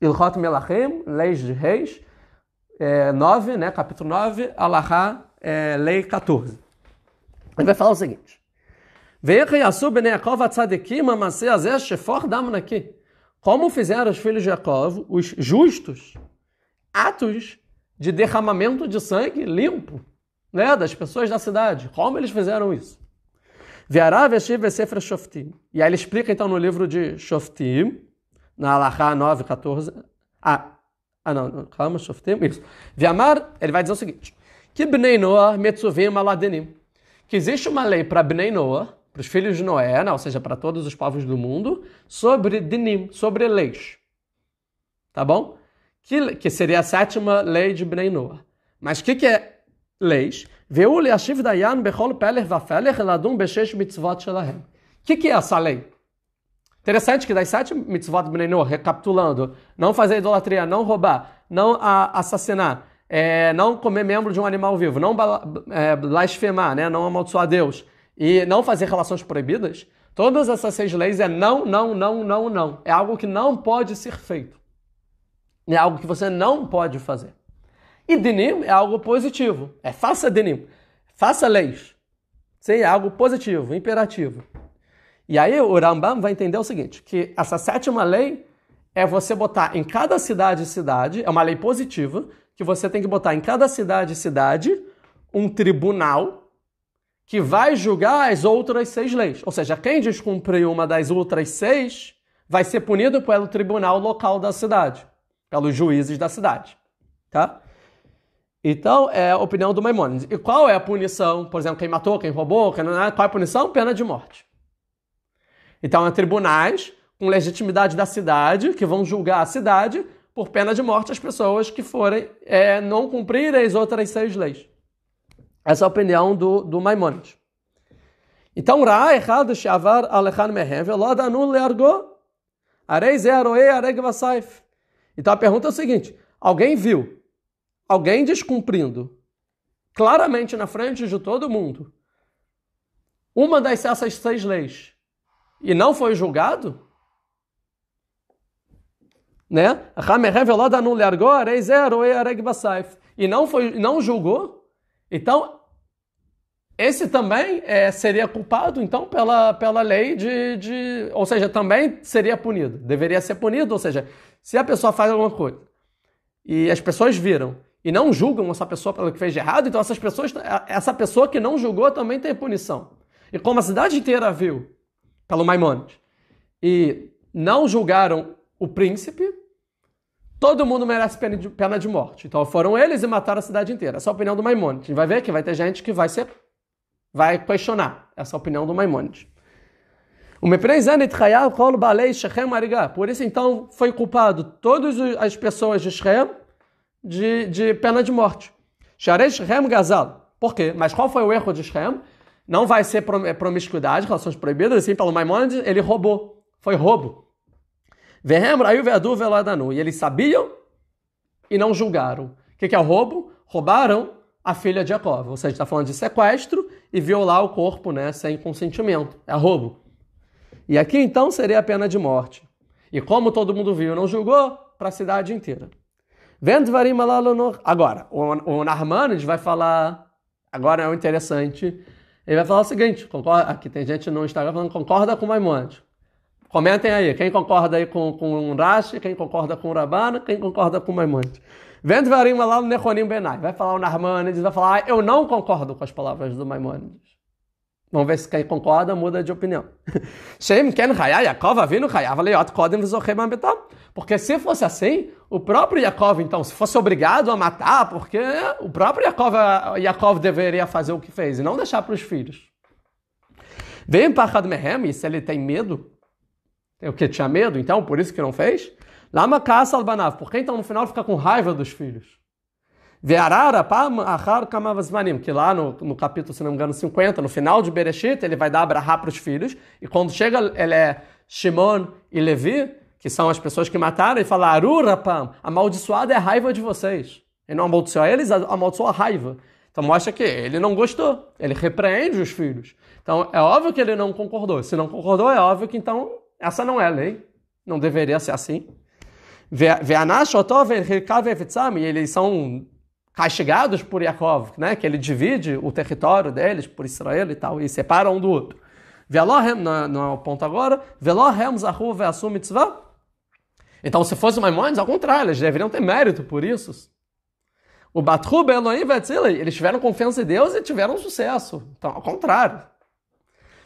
Ilhot Melachem, leis de reis, é, 9, né, capítulo 9, Alahá, é, lei 14. Ele vai falar o seguinte, como fizeram os filhos de Jacob, os justos, atos de derramamento de sangue limpo né, das pessoas da cidade. Como eles fizeram isso? E aí ele explica então no livro de Shoftim, na Alaha 9, 14. Ah, ah não, não, calma, Shoftim, isso. Viamar, ele vai dizer o seguinte: que Bnei Noah metzuvim aladenim. Que existe uma lei para Bnei Noah, para os filhos de Noé, né, ou seja, para todos os povos do mundo, sobre dinim, sobre leis. Tá bom? que, que seria a sétima lei de Bnei Noah. Mas o que, que é leis? Veio leashiv dayan bechol peler vafeler ladum beshesh mitzvot shelahem. O que, que é essa lei? Interessante que das sete mitzvot de Bnei Noah, recapitulando, não fazer idolatria, não roubar, não assassinar, é, não comer membro de um animal vivo, não é, blasfemar, né, não amaldiçoar Deus e não fazer relações proibidas, todas essas seis leis é não, não, não, não, não. É algo que não pode ser feito. É algo que você não pode fazer. E denim é algo positivo. É faça denim, Faça leis. Sim, é algo positivo, imperativo. E aí o Rambam vai entender o seguinte, que essa sétima lei é você botar em cada cidade cidade, é uma lei positiva, que você tem que botar em cada cidade cidade um tribunal que vai julgar as outras seis leis. Ou seja, quem descumpriu uma das outras seis vai ser punido pelo tribunal local da cidade pelos juízes da cidade, tá? Então, é a opinião do Maimonides. E qual é a punição? Por exemplo, quem matou, quem roubou, quem não é, qual é a punição? Pena de morte. Então, há tribunais com legitimidade da cidade que vão julgar a cidade por pena de morte as pessoas que forem é, não cumprirem as outras seis leis. Essa é a opinião do, do Então, Ra errado shavar alechan mehem velod anu leargo arei zeroe areg então a pergunta é o seguinte: alguém viu alguém descumprindo claramente na frente de todo mundo uma dessas seis leis e não foi julgado? Né? revelada no largou, e não foi, não julgou. Então esse também é, seria culpado, então, pela, pela lei de, de. Ou seja, também seria punido. Deveria ser punido, ou seja, se a pessoa faz alguma coisa e as pessoas viram e não julgam essa pessoa pelo que fez de errado, então essas pessoas, essa pessoa que não julgou também tem punição. E como a cidade inteira viu pelo Maimonides e não julgaram o príncipe, Todo mundo merece pena de, morte. Então foram eles e mataram a cidade inteira. Essa é a opinião do Maimonides. A gente vai ver que vai ter gente que vai ser vai questionar essa opinião do Maimonides. Por isso, então, foi culpado todas as pessoas de Shem de, de pena de morte. Shem Por quê? Mas qual foi o erro de Shem? Não vai ser é promiscuidade, relações proibidas, assim, pelo Maimonides, ele roubou. Foi roubo. E eles sabiam e não julgaram. O que é roubo? Roubaram a filha de Jacob. Ou seja, está falando de sequestro e violar o corpo né, sem consentimento. É roubo. E aqui então seria a pena de morte. E como todo mundo viu, não julgou para a cidade inteira. Agora, o Narmanides vai falar. Agora é o interessante. Ele vai falar o seguinte: concorda, aqui tem gente no Instagram falando, concorda com o Maimonides. Comentem aí, quem concorda aí com, com Rashi, quem concorda com Rabana, quem concorda com o Maimonides. Vendo Vendvarim lá no Nechonim Benai. Vai falar o Narmanides, vai falar, ah, eu não concordo com as palavras do Maimonides. Vamos ver se quem concorda muda de opinião. Shem Ken Hayá, Yaakov Avinu Hayá, Porque se fosse assim, o próprio Yaakov, então, se fosse obrigado a matar, porque o próprio Yaakov, Yaakov deveria fazer o que fez e não deixar para os filhos. Vem para Mehem, se ele tem medo, o que tinha medo, então, por isso que não fez? Lama caça albanav. Por que então no final fica com raiva dos filhos? Vearara pam achar kamavazmanim. Que lá no, no capítulo, se não me engano, 50, no final de Bereshit, ele vai dar Abraha para os filhos. E quando chega, ele é Shimon e Levi, que são as pessoas que mataram, e fala: Arura pam, amaldiçoada é a raiva de vocês. Ele não amaldiçoou eles, amaldiçoou a raiva. Então mostra que ele não gostou, ele repreende os filhos. Então é óbvio que ele não concordou. Se não concordou, é óbvio que então essa não é a lei. Não deveria ser assim. E eles são castigados por Yaakov, né? que ele divide o território deles por Israel e tal, e separa um do outro. Velohem, é, não é o ponto agora, Velohem Zahu Veassum Mitzvah. Então, se fosse Maimonides, ao contrário, eles deveriam ter mérito por isso. O Batrub, Elohim Vetzilei, eles tiveram confiança em Deus e tiveram sucesso. Então, ao contrário.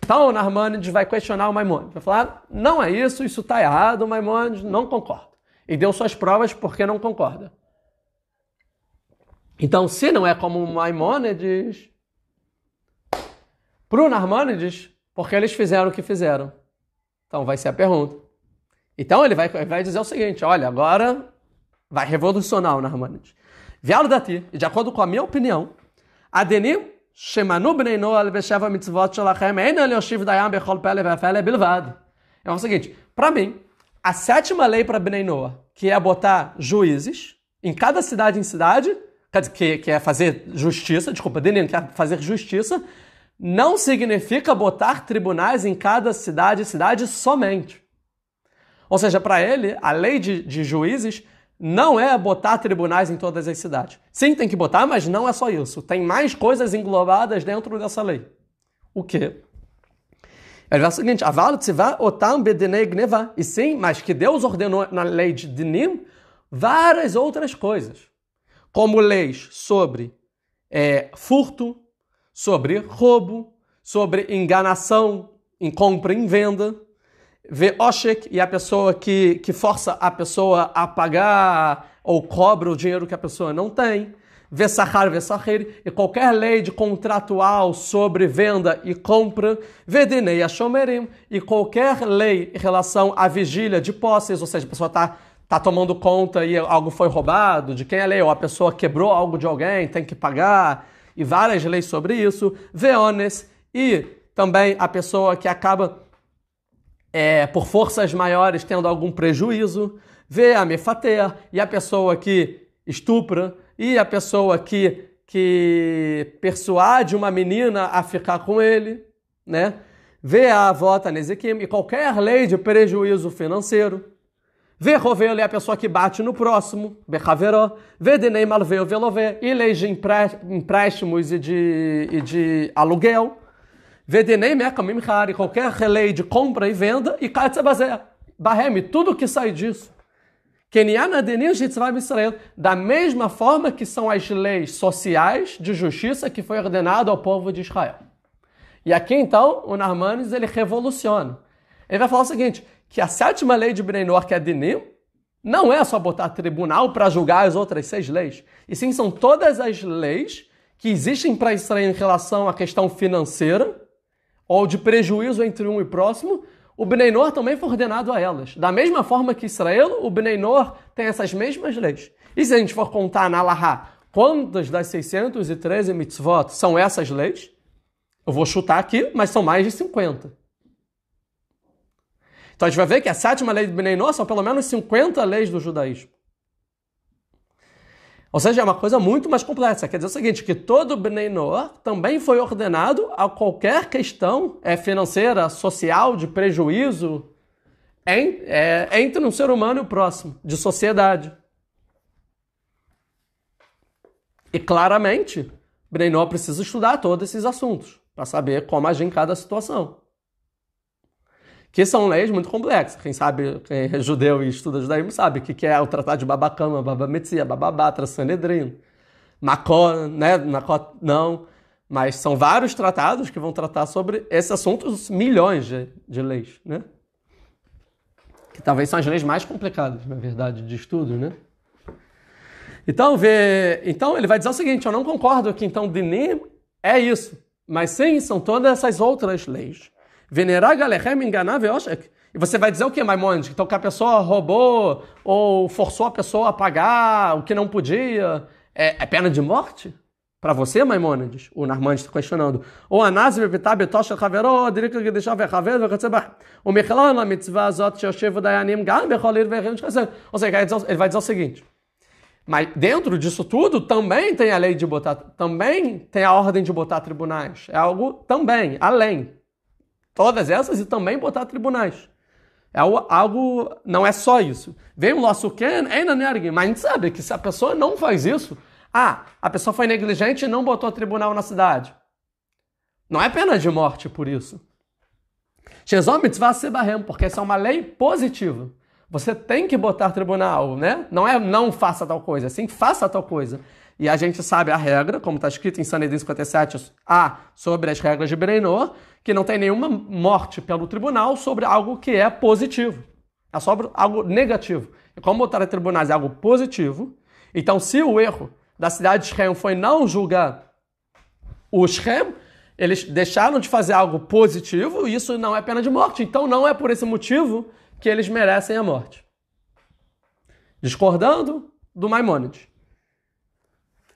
Então, o Narmanides vai questionar o Maimonides. Vai falar, ah, não é isso, isso está errado, o Maimonides não concorda e deu suas provas porque não concorda. Então, se não é como Maimônides, para o Narmânides, porque eles fizeram o que fizeram. Então, vai ser a pergunta. Então, ele vai, vai dizer o seguinte: olha, agora vai revolucionar o Narmânides. Vialo ti, de acordo com a minha opinião, Adenim É o seguinte, para mim, a sétima lei para Bnei Noah, que é botar juízes em cada cidade em cidade, que, que é fazer justiça, desculpa, Denem, que é fazer justiça, não significa botar tribunais em cada cidade e cidade somente. Ou seja, para ele, a lei de, de juízes não é botar tribunais em todas as cidades. Sim, tem que botar, mas não é só isso. Tem mais coisas englobadas dentro dessa lei. O que ele fala o seguinte: Aval tziva otam bedenei gneva. E sim, mas que Deus ordenou na lei de Dinim várias outras coisas, como leis sobre é, furto, sobre roubo, sobre enganação em compra e em venda. Vê Oshek e a pessoa que, que força a pessoa a pagar ou cobra o dinheiro que a pessoa não tem. Vessachar Vessachir, e qualquer lei de contratual sobre venda e compra, Vedinei Ashomerim, e qualquer lei em relação à vigília de posses, ou seja, a pessoa está tá tomando conta e algo foi roubado, de quem é lei, ou a pessoa quebrou algo de alguém, tem que pagar, e várias leis sobre isso, Veones, e também a pessoa que acaba é, por forças maiores tendo algum prejuízo, Ve a e a pessoa que estupra, e a pessoa que, que persuade uma menina a ficar com ele, né? Vê a avó Tanezikim e qualquer lei de prejuízo financeiro. Vê Rovel a pessoa que bate no próximo, Bechaveró. Vê Denei Malveu Velové e leis de empréstimos e de, e de aluguel. Vê Denei Mekamim Hari, qualquer lei de compra e venda e Katsabazé. Barreme, tudo que sai disso. Kenyan Adenin Shitzav Israel, da mesma forma que são as leis sociais de justiça que foi ordenado ao povo de Israel. E aqui então, o Narmanes ele revoluciona. Ele vai falar o seguinte, que a sétima lei de Brenor, que é Denil, não é só botar tribunal para julgar as outras seis leis, e sim são todas as leis que existem para Israel em relação à questão financeira, ou de prejuízo entre um e próximo, o Beneinor também foi ordenado a elas. Da mesma forma que Israel, o Beneinor tem essas mesmas leis. E se a gente for contar na Lahá quantas das 613 mitzvot são essas leis, eu vou chutar aqui, mas são mais de 50. Então a gente vai ver que a sétima lei do Beneinor são pelo menos 50 leis do judaísmo. Ou seja, é uma coisa muito mais complexa. Quer dizer o seguinte, que todo Bnei Noah também foi ordenado a qualquer questão é, financeira, social, de prejuízo em, é, entre um ser humano e o próximo, de sociedade. E claramente, Bnei Noah precisa estudar todos esses assuntos para saber como agir em cada situação que são leis muito complexas. Quem sabe, quem é judeu e estuda judaísmo sabe o que é o Tratado de Babacama, Babametzia, Bababatra, Sanedrino, Macó, né? Macó não. Mas são vários tratados que vão tratar sobre esse assunto, milhões de, de leis, né? Que talvez são as leis mais complicadas, na verdade, de estudo, né? Então, vê, então ele vai dizer o seguinte: eu não concordo que então Dinim é isso, mas sim são todas essas outras leis. Venerar enganar E você vai dizer o que, Maimonides? Então que a pessoa roubou ou forçou a pessoa a pagar o que não podia. É, é pena de morte? Para você, Maimonides? O Narmandes está questionando. Ou Anás O a mitzvah Dayanim Ou seja, ele vai dizer o seguinte. Mas dentro disso tudo também tem a lei de botar, também tem a ordem de botar tribunais. É algo também, além todas essas e também botar tribunais. É algo, não é só isso. Vem o nosso Ken, ainda mas a gente sabe que se a pessoa não faz isso, ah, a pessoa foi negligente e não botou tribunal na cidade. Não é pena de morte por isso. vai ser sebarem, porque essa é uma lei positiva. Você tem que botar tribunal, né? Não é não faça tal coisa, é sim faça tal coisa. E a gente sabe a regra, como está escrito em Sanedrin 57, A, sobre as regras de Brenor, que não tem nenhuma morte pelo tribunal sobre algo que é positivo. É sobre algo negativo. E como para tribunais é algo positivo, então se o erro da cidade de Shem foi não julgar o Shem, eles deixaram de fazer algo positivo, e isso não é pena de morte. Então não é por esse motivo que eles merecem a morte. Discordando do Maimonides.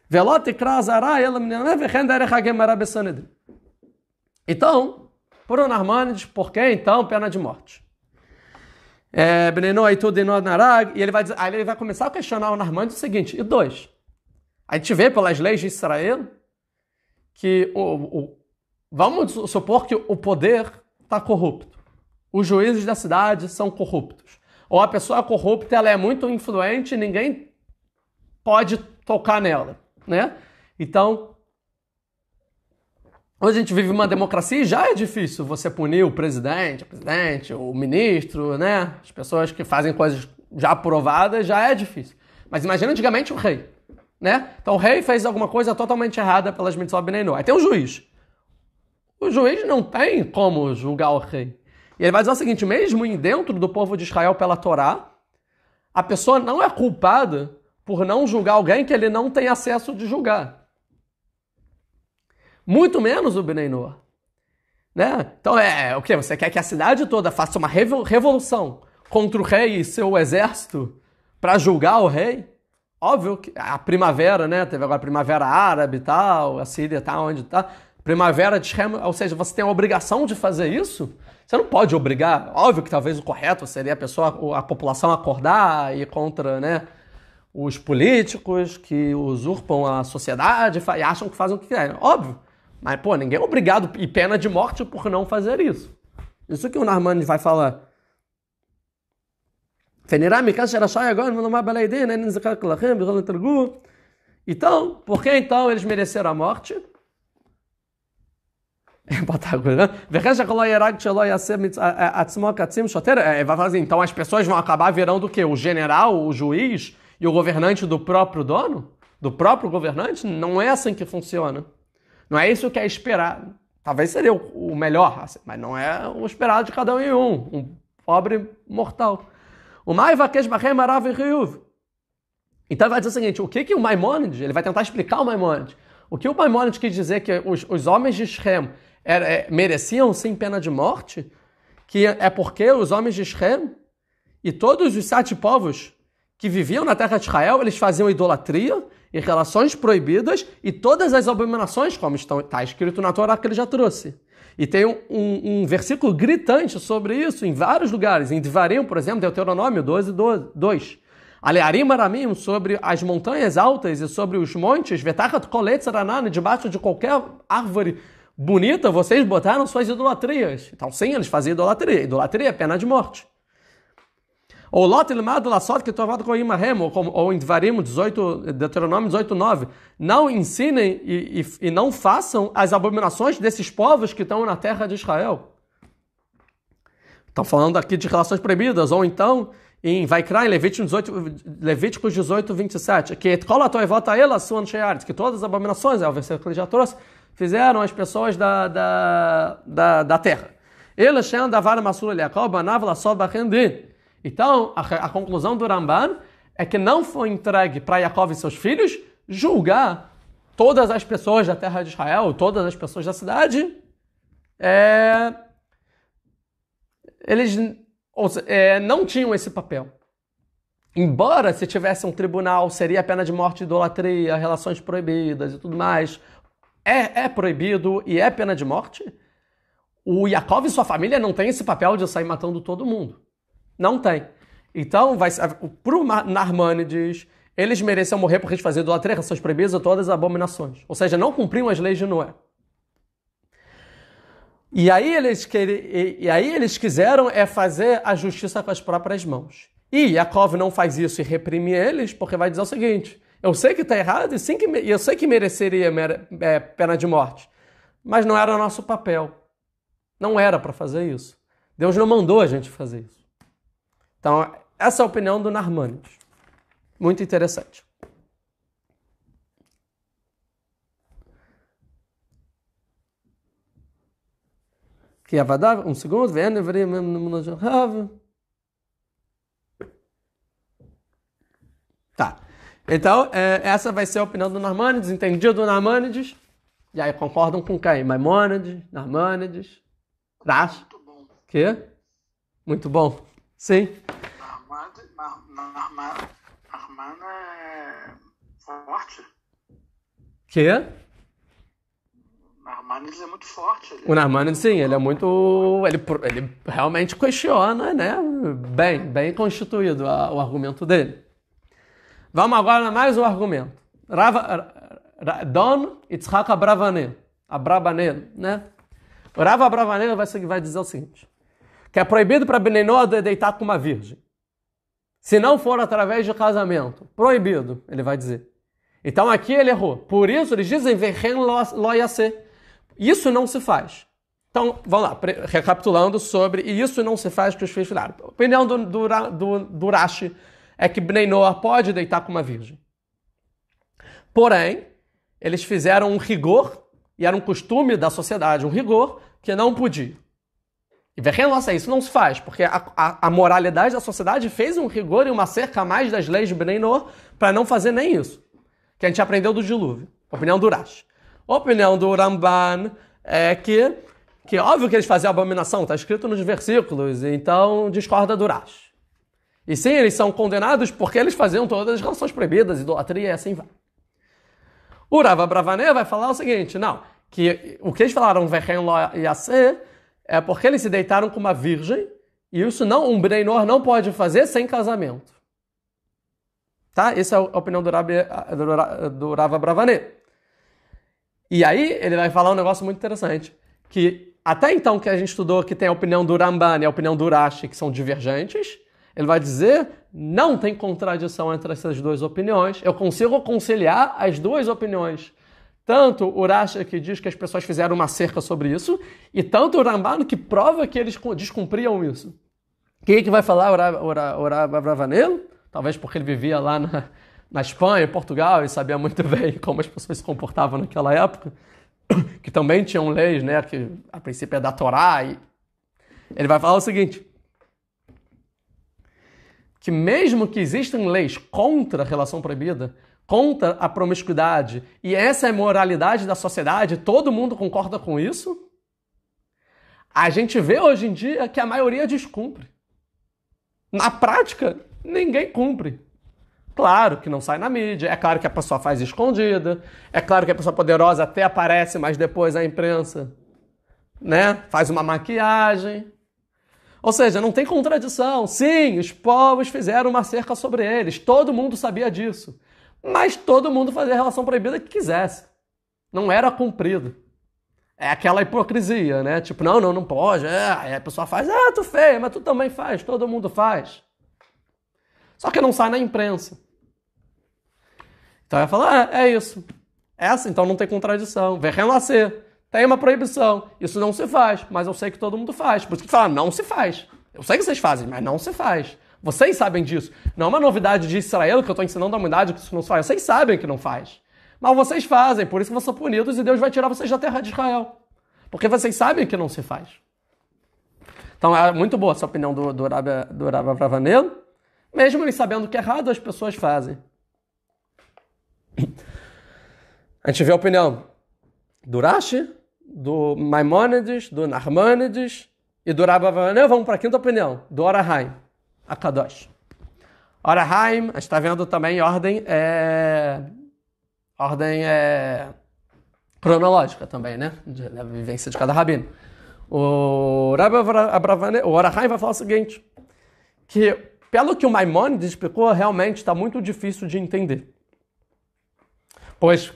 Velote krasara elam neneve hendere hagemara besanedrim. Então, por Narmanides, por que então pena de morte? É, e ele vai, dizer, aí ele vai começar a questionar o Narmanides o seguinte, e dois, a gente vê pelas leis de Israel que o, o vamos supor que o poder está corrupto, os juízes da cidade são corruptos, ou a pessoa corrupta ela é muito influente e ninguém pode tocar nela, né? Então, Hoje a gente vive uma democracia e já é difícil você punir o presidente, o presidente, o ministro, né? As pessoas que fazem coisas já aprovadas, já é difícil. Mas imagina antigamente o rei, né? Então o rei fez alguma coisa totalmente errada pelas mitzvot de Aí tem o juiz. O juiz não tem como julgar o rei. E ele vai dizer o seguinte, mesmo dentro do povo de Israel pela Torá, a pessoa não é culpada por não julgar alguém que ele não tem acesso de julgar muito menos o Bnei Noah. Né? Então é, é o que? Você quer que a cidade toda faça uma revolução contra o rei e seu exército para julgar o rei? Óbvio que a primavera, né? Teve agora a primavera árabe e tal, a Síria tá onde tá. Primavera de Israel, ou seja, você tem a obrigação de fazer isso? Você não pode obrigar. Óbvio que talvez o correto seria a pessoa, a população acordar e ir contra, né? Os políticos que usurpam a sociedade e acham que fazem o que querem. Óbvio. Mas, pô, ninguém é obrigado e pena de morte por não fazer isso. Isso que o Narmani vai falar. Né, então, por que então eles mereceram a morte? É né? Vai então as pessoas vão acabar virando o quê? O general, o juiz e o governante do próprio dono? Do próprio governante? Não é assim que funciona. Não é isso que é esperado. Talvez seria o, melhor, assim, mas não é o esperado de cada um em um, um pobre mortal. O Maivakesh Bachem Marav Riyuv. Então ele vai dizer o seguinte: o que, que o Maimonides, ele vai tentar explicar o Maimonides. O que o Maimonides quis dizer que os, os homens de Shem é, mereciam sim pena de morte? Que é porque os homens de Shem e todos os sete povos que viviam na terra de Israel, eles faziam idolatria e relações proibidas e todas as abominações, como está tá escrito na Torá que ele já trouxe. E tem um, um, um, versículo gritante sobre isso em vários lugares. Em Devarim, por exemplo, Deuteronômio 12, 2. Alearim Aramim, sobre as montanhas altas e sobre os montes, Vetachat Kolet Saranani, debaixo de qualquer árvore bonita, vocês botaram suas idolatrias. Então, sim, eles faziam idolatria. Idolatria é pena de morte. Ou lot la lassot que tovado Ima Remo ou em Dvarim 18, Deuteronômio 18, 9. Não ensinem e, e, e não façam as abominações desses povos que estão na terra de Israel. Estão falando aqui de relações proibidas, ou então em Vaikra, em Levítico 18, Levítico 18 27, que que todas as abominações, é o versículo que ele já trouxe, fizeram as pessoas da, da, da, da terra. Ele da vara masul Jacob, anavla só barrendi. Então, a, a conclusão do Ramban é que não foi entregue para Yaakov e seus filhos julgar todas as pessoas da terra de Israel, todas as pessoas da cidade, é, eles seja, é, não tinham esse papel. Embora se tivesse um tribunal, seria pena de morte, idolatria, relações proibidas e tudo mais. É, é proibido e é pena de morte. O Yaakov e sua família não têm esse papel de sair matando todo mundo. Não tem. Então, vai, pro Narmanides, eles mereciam morrer por fazer idolatria, relações proibidas ou todas as abominações. Ou seja, não cumpriam as leis de Noé. E aí eles, e aí eles quiseram é fazer a justiça com as próprias mãos. E Yakov não faz isso e reprime eles, porque vai dizer o seguinte: eu sei que está errado e sim que, eu sei que mereceria é, pena de morte, mas não era nosso papel. Não era para fazer isso. Deus não mandou a gente fazer isso. Então, essa é a opinião do Narmanides. Muito interessante. Que Avadav, é um segundo, vendo, deveria mesmo no mundo Tá. Então, é, essa vai ser a opinião do Narmanides, entendido do Narmanides. E aí concordam com quem? Maimônides, Narmanides, Rashi. Muito bom. Quê? Muito bom. Sei. o nar, nar, Narmada é forte. Quê? Narmanides é muito forte. o Narmanides, sim, ele é muito. Ele, ele realmente questiona, né? Bem, bem constituído a, o argumento dele. Vamos agora a mais um argumento. Rava, Ra, Don Itzhak Abravanel. Abravanel, né? O Rava Abravanel vai, vai dizer o seguinte que é proibido para Benenó deitar com uma virgem. Se não for através de casamento, proibido, ele vai dizer. Então aqui ele errou. Por isso eles dizem Isso não se faz. Então, vamos lá, recapitulando sobre e isso não se faz que os filhos filharam. A opinião do, do, do, do Rashi é que Bnei pode deitar com uma virgem. Porém, eles fizeram um rigor, e era um costume da sociedade, um rigor que não podia. E Verrenlossa, isso não se faz, porque a, a, a, moralidade da sociedade fez um rigor e uma cerca a mais das leis de Benenor para não fazer nem isso. Que a gente aprendeu do dilúvio. Opinião do Urash. Opinião do Ramban é que, que é óbvio que eles faziam abominação, está escrito nos versículos, então discorda do Urash. E sim, eles são condenados porque eles faziam todas as relações proibidas, idolatria e assim vai. O Rava Bravané vai falar o seguinte, não, que o que eles falaram, Verrenlossa, é porque eles se deitaram com uma virgem, e isso não, um Breinor não pode fazer sem casamento. Tá? Essa é a opinião do, Rabi, do, do Rava Bravanê. E aí ele vai falar um negócio muito interessante, que até então que a gente estudou que tem a opinião do Ramban e a opinião do Urashi, que são divergentes, ele vai dizer, não tem contradição entre essas duas opiniões, eu consigo conciliar as duas opiniões. Tanto Uracha que diz que as pessoas fizeram uma cerca sobre isso, e tanto o Rambano que prova que eles descumpriam isso. Quem é que vai falar Orabravanelo? Talvez porque ele vivia lá na, na Espanha, Portugal, e sabia muito bem como as pessoas se comportavam naquela época, que também tinham leis, né, que a princípio é da Torá. E... Ele vai falar o seguinte, que mesmo que existam leis contra a relação proibida, contra a promiscuidade e essa é a moralidade da sociedade, todo mundo concorda com isso? A gente vê hoje em dia que a maioria descumpre. Na prática, ninguém cumpre. Claro que não sai na mídia, é claro que a pessoa faz escondida, é claro que a pessoa poderosa até aparece, mas depois a imprensa, né, faz uma maquiagem. Ou seja, não tem contradição. Sim, os povos fizeram uma cerca sobre eles, todo mundo sabia disso mas todo mundo fazia a relação proibida que quisesse. Não era cumprido. É aquela hipocrisia, né? Tipo, não, não, não pode. É, a pessoa faz, ah, tu feia, mas tu também faz, todo mundo faz. Só que não sai na imprensa. Então vai falar, ah, é isso. Essa é assim, então não tem contradição. Verrenlacer. Tem uma proibição. Isso não se faz, mas eu sei que todo mundo faz. Por isso que fala, não se faz. Eu sei que vocês fazem, mas não se faz. Vocês sabem disso. Não é uma novidade de Israel que eu estou ensinando a humanidade que isso não faz. Vocês sabem que não faz. Mas vocês fazem, por isso que vocês são punidos e Deus vai tirar vocês da terra de Israel. Porque vocês sabem que não se faz. Então é muito boa essa opinião do, do, Rabia, do Rabia Mesmo eles sabendo que é errado, as pessoas fazem. A gente vê a opinião do Rashi, do Maimonides, do Narmanides e do Rabia Vamos para a quinta opinião, do Orahaim. Akadosh. Orahaim, a gente está vendo também ordem é... ordem é... cronológica também, né? Da vivência de cada rabino. O Rabbi Abravane, o Orahaim vai falar o seguinte, que pelo que o Maimonides explicou, realmente está muito difícil de entender. Pois,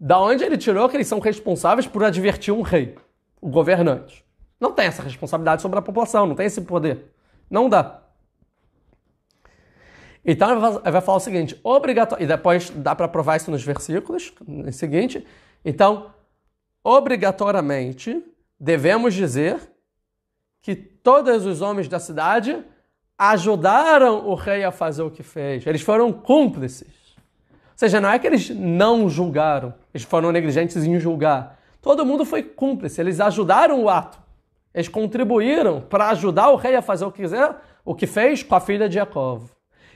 da onde ele tirou que eles são responsáveis por advertir um rei, o governante? Não tem essa responsabilidade sobre a população, não tem esse poder. Não dá. Então ele vai falar o seguinte, obrigatório, e depois dá para provar isso nos versículos, no seguinte. Então, obrigatoriamente devemos dizer que todos os homens da cidade ajudaram o rei a fazer o que fez. Eles foram cúmplices. Ou seja, não é que eles não julgaram, eles foram negligentes em julgar. Todo mundo foi cúmplice, eles ajudaram o ato. Eles contribuíram para ajudar o rei a fazer o que quiser, o que fez com a filha de Jacob.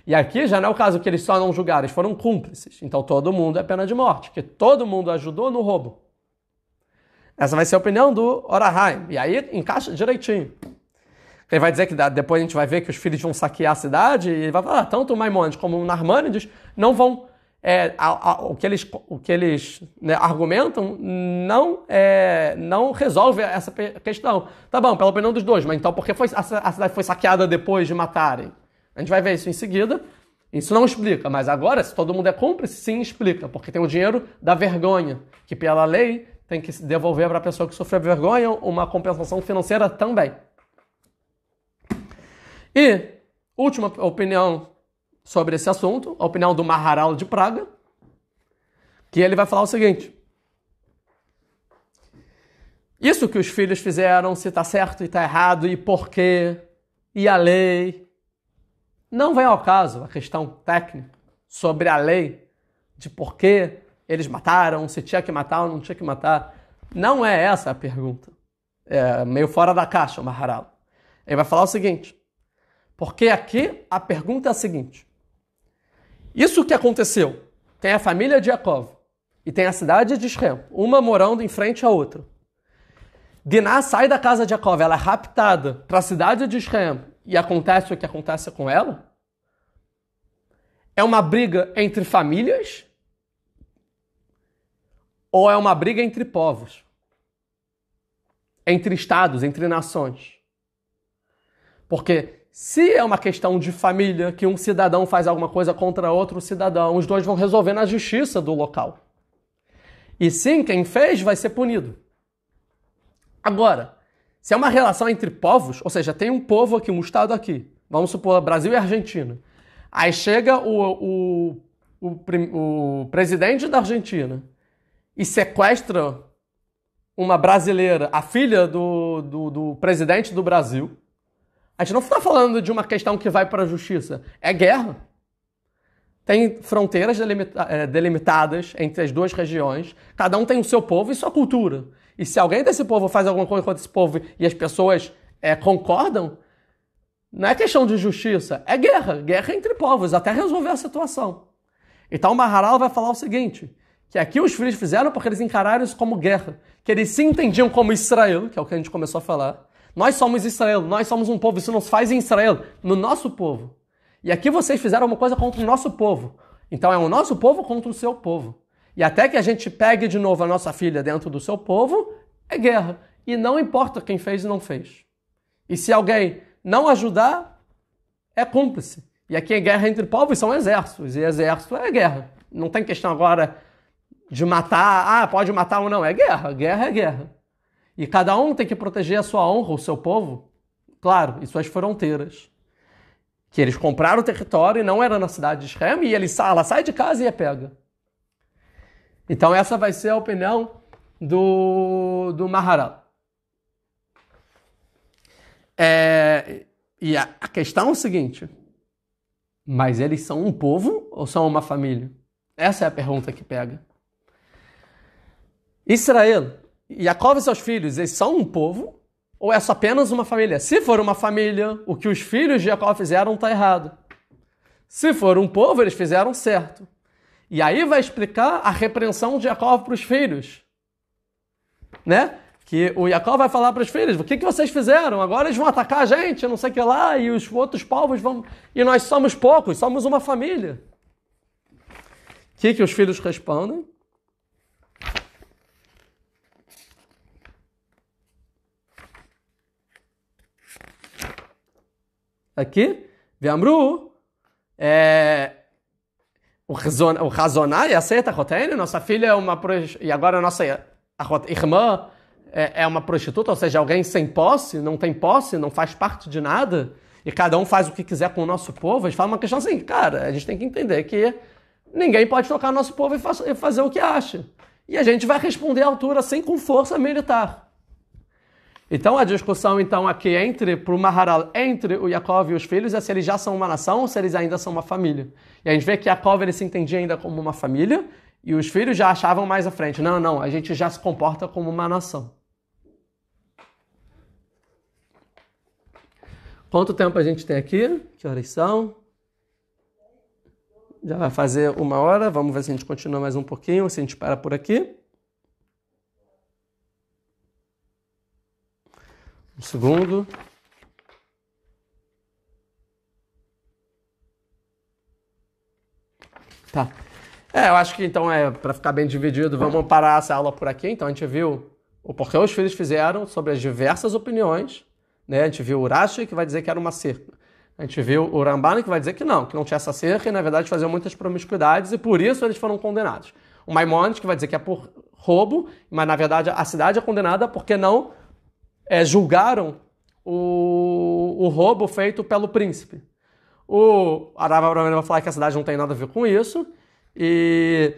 E aqui já não é o caso que eles só não julgaram, eles foram cúmplices. Então todo mundo é pena de morte, porque todo mundo ajudou no roubo. Essa vai ser a opinião do Orahaim. E aí encaixa direitinho. Ele vai dizer que depois a gente vai ver que os filhos vão saquear a cidade e vai falar, ah, tanto o Maimonides como o Narmanides não vão. É, a, a, o que eles, o que eles né, argumentam não, é, não resolve essa questão. Tá bom, pela opinião dos dois, mas então por que foi, a, a cidade foi saqueada depois de matarem? A gente vai ver isso em seguida. Isso não explica, mas agora, se todo mundo é cúmplice, sim explica, porque tem o dinheiro da vergonha, que pela lei tem que devolver para a pessoa que sofreu vergonha uma compensação financeira também. E última opinião sobre esse assunto, a opinião do Maharal de Praga, que ele vai falar o seguinte: Isso que os filhos fizeram, se está certo e está errado, e por quê, e a lei, não vem ao caso a questão técnica sobre a lei de por que eles mataram, se tinha que matar ou não tinha que matar. Não é essa a pergunta. É meio fora da caixa o Maharal. Ele vai falar o seguinte: porque aqui a pergunta é a seguinte: isso que aconteceu, tem a família de Jacob e tem a cidade de Israel, uma morando em frente à outra. Diná sai da casa de Jacob, ela é raptada para a cidade de Israel e acontece o que acontece com ela? É uma briga entre famílias? Ou é uma briga entre povos? Entre estados, entre nações? Porque se é uma questão de família, que um cidadão faz alguma coisa contra outro cidadão, os dois vão resolver na justiça do local. E sim, quem fez vai ser punido. Agora, se é uma relação entre povos, ou seja, tem um povo aqui, um estado aqui, vamos supor Brasil e Argentina. Aí chega o, o, o, o presidente da Argentina e sequestra uma brasileira, a filha do, do, do, presidente do Brasil. A gente não está falando de uma questão que vai para a justiça. É guerra. Tem fronteiras delimita, eh, delimitadas entre as duas regiões. Cada um tem o seu povo e sua cultura. E se alguém desse povo faz alguma coisa contra esse povo e as pessoas é, concordam, não é questão de justiça, é guerra, guerra entre povos, até resolver a situação. Então o Maharal vai falar o seguinte, que aqui é os filhos fizeram porque eles encararam isso como guerra, que eles se entendiam como Israel, que é o que a gente começou a falar. Nós somos Israel, nós somos um povo, isso não se faz em Israel, no nosso povo. E aqui vocês fizeram uma coisa contra o nosso povo. Então é o nosso povo contra o seu povo. E até que a gente pegue de novo a nossa filha dentro do seu povo, é guerra. E não importa quem fez e não fez. E se alguém não ajudar, é cúmplice. E aqui é guerra entre povos, são exércitos. E exército é guerra. Não tem questão agora de matar, ah, pode matar ou não. É guerra. Guerra é guerra. E cada um tem que proteger a sua honra, o seu povo, claro, e suas fronteiras. Que eles compraram o território e não era na cidade de Israel, e ele, ela sai de casa e a é pega. Então essa vai ser a opinião do, do Maharal. É, e a, a questão é o seguinte: mas eles são um povo ou são uma família? Essa é a pergunta que pega. Israel, Jacob e seus filhos, eles são um povo ou é só apenas uma família? Se for uma família, o que os filhos de Jacob fizeram está errado. Se for um povo, eles fizeram certo. E aí vai explicar a repreensão de Jacó para os filhos. Né? Que o Jacó vai falar para os filhos: o que, que vocês fizeram? Agora eles vão atacar a gente, não sei o que lá, e os outros povos vão. E nós somos poucos, somos uma família. O que, que os filhos respondem? Aqui, Viamru, é, o, razonar e é aceita é a Nossa filha é uma e agora a nossa irmã é, é uma prostituta, ou seja, alguém sem posse, não tem posse, não faz parte de nada, e cada um faz o que quiser com o nosso povo. A gente fala uma questão assim, cara, a gente tem que entender que ninguém pode tocar o nosso povo e, e fazer o que acha. E a gente vai responder à altura, assim, com força militar. Então a discussão então aqui entre para o Maharal, entre o Yaakov e os filhos é se eles já são uma nação ou se eles ainda são uma família. E a gente vê que Yaakov ele se entendia ainda como uma família e os filhos já achavam mais à frente. Não, não, a gente já se comporta como uma nação. Quanto tempo a gente tem aqui? Que horas são? Já vai fazer uma hora. Vamos ver se a gente continua mais um pouquinho, se a gente para por aqui. um segundo. Tá. É, eu acho que então é para ficar bem dividido, vamos parar essa aula por aqui. Então a gente viu o porquê os filhos fizeram sobre as diversas opiniões, né? A gente viu o Urashi que vai dizer que era uma cerca. A gente viu o Rambana que vai dizer que não, que não tinha essa cerca e na verdade faziam muitas promiscuidades e por isso eles foram condenados. O Maimonides que vai dizer que é por roubo, mas na verdade a cidade é condenada porque não é, julgaram o, o roubo feito pelo príncipe. O Arava vai falar que a cidade não tem nada a ver com isso, e,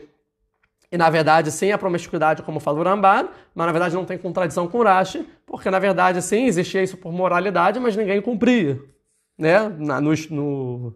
e na verdade, sim, a é promiscuidade, como fala o Ramban, mas na verdade não tem contradição com o Rashi porque na verdade, sim, existia isso por moralidade, mas ninguém cumpria. Né? Na, no, no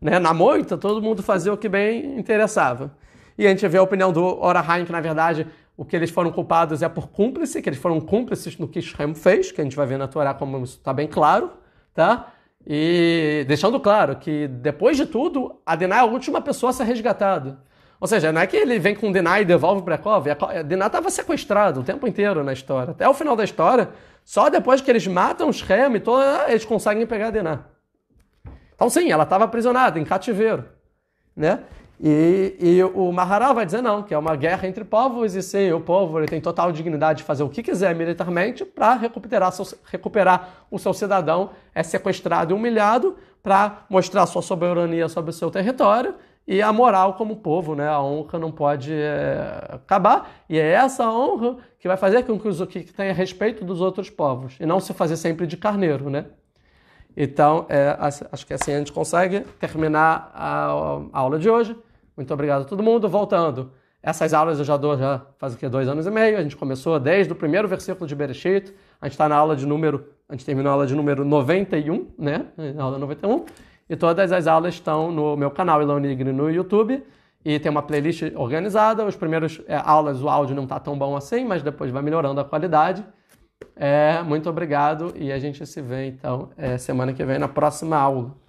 né? na moita, todo mundo fazia o que bem interessava. E a gente vê a opinião do Ora Haim, que na verdade o que eles foram culpados é por cúmplice, que eles foram cúmplices no que Shem fez, que a gente vai ver na Torá como isso está bem claro, tá? E deixando claro que, depois de tudo, Adenai é a última pessoa a ser resgatada. Ou seja, não é que ele vem com Dená e devolve para Kov. É é, Dená estava sequestrado o tempo inteiro na história. Até o final da história, só depois que eles matam e Rem, eles conseguem pegar Dená. Então, sim, ela estava aprisionada, em cativeiro. Né? E, e o Mahará vai dizer não, que é uma guerra entre povos e sim, o povo ele tem total dignidade de fazer o que quiser militarmente para recuperar, recuperar o seu cidadão, é sequestrado e humilhado para mostrar sua soberania sobre o seu território e a moral como povo, né? A honra não pode é, acabar e é essa honra que vai fazer com que o que tenha respeito dos outros povos e não se fazer sempre de carneiro, né? Então, é, acho que é assim a gente consegue terminar a, a aula de hoje. Muito obrigado a todo mundo. Voltando, essas aulas eu já dou já faz aqui dois anos e meio. A gente começou desde o primeiro versículo de Bereshit. A gente está na aula de número, a gente terminou a aula de número 91, né? Na aula 91. E todas as aulas estão no meu canal Nigri no YouTube. E tem uma playlist organizada. Os primeiros é, aulas o áudio não está tão bom assim, mas depois vai melhorando a qualidade. É, muito obrigado e a gente se vê então é, semana que vem na próxima aula.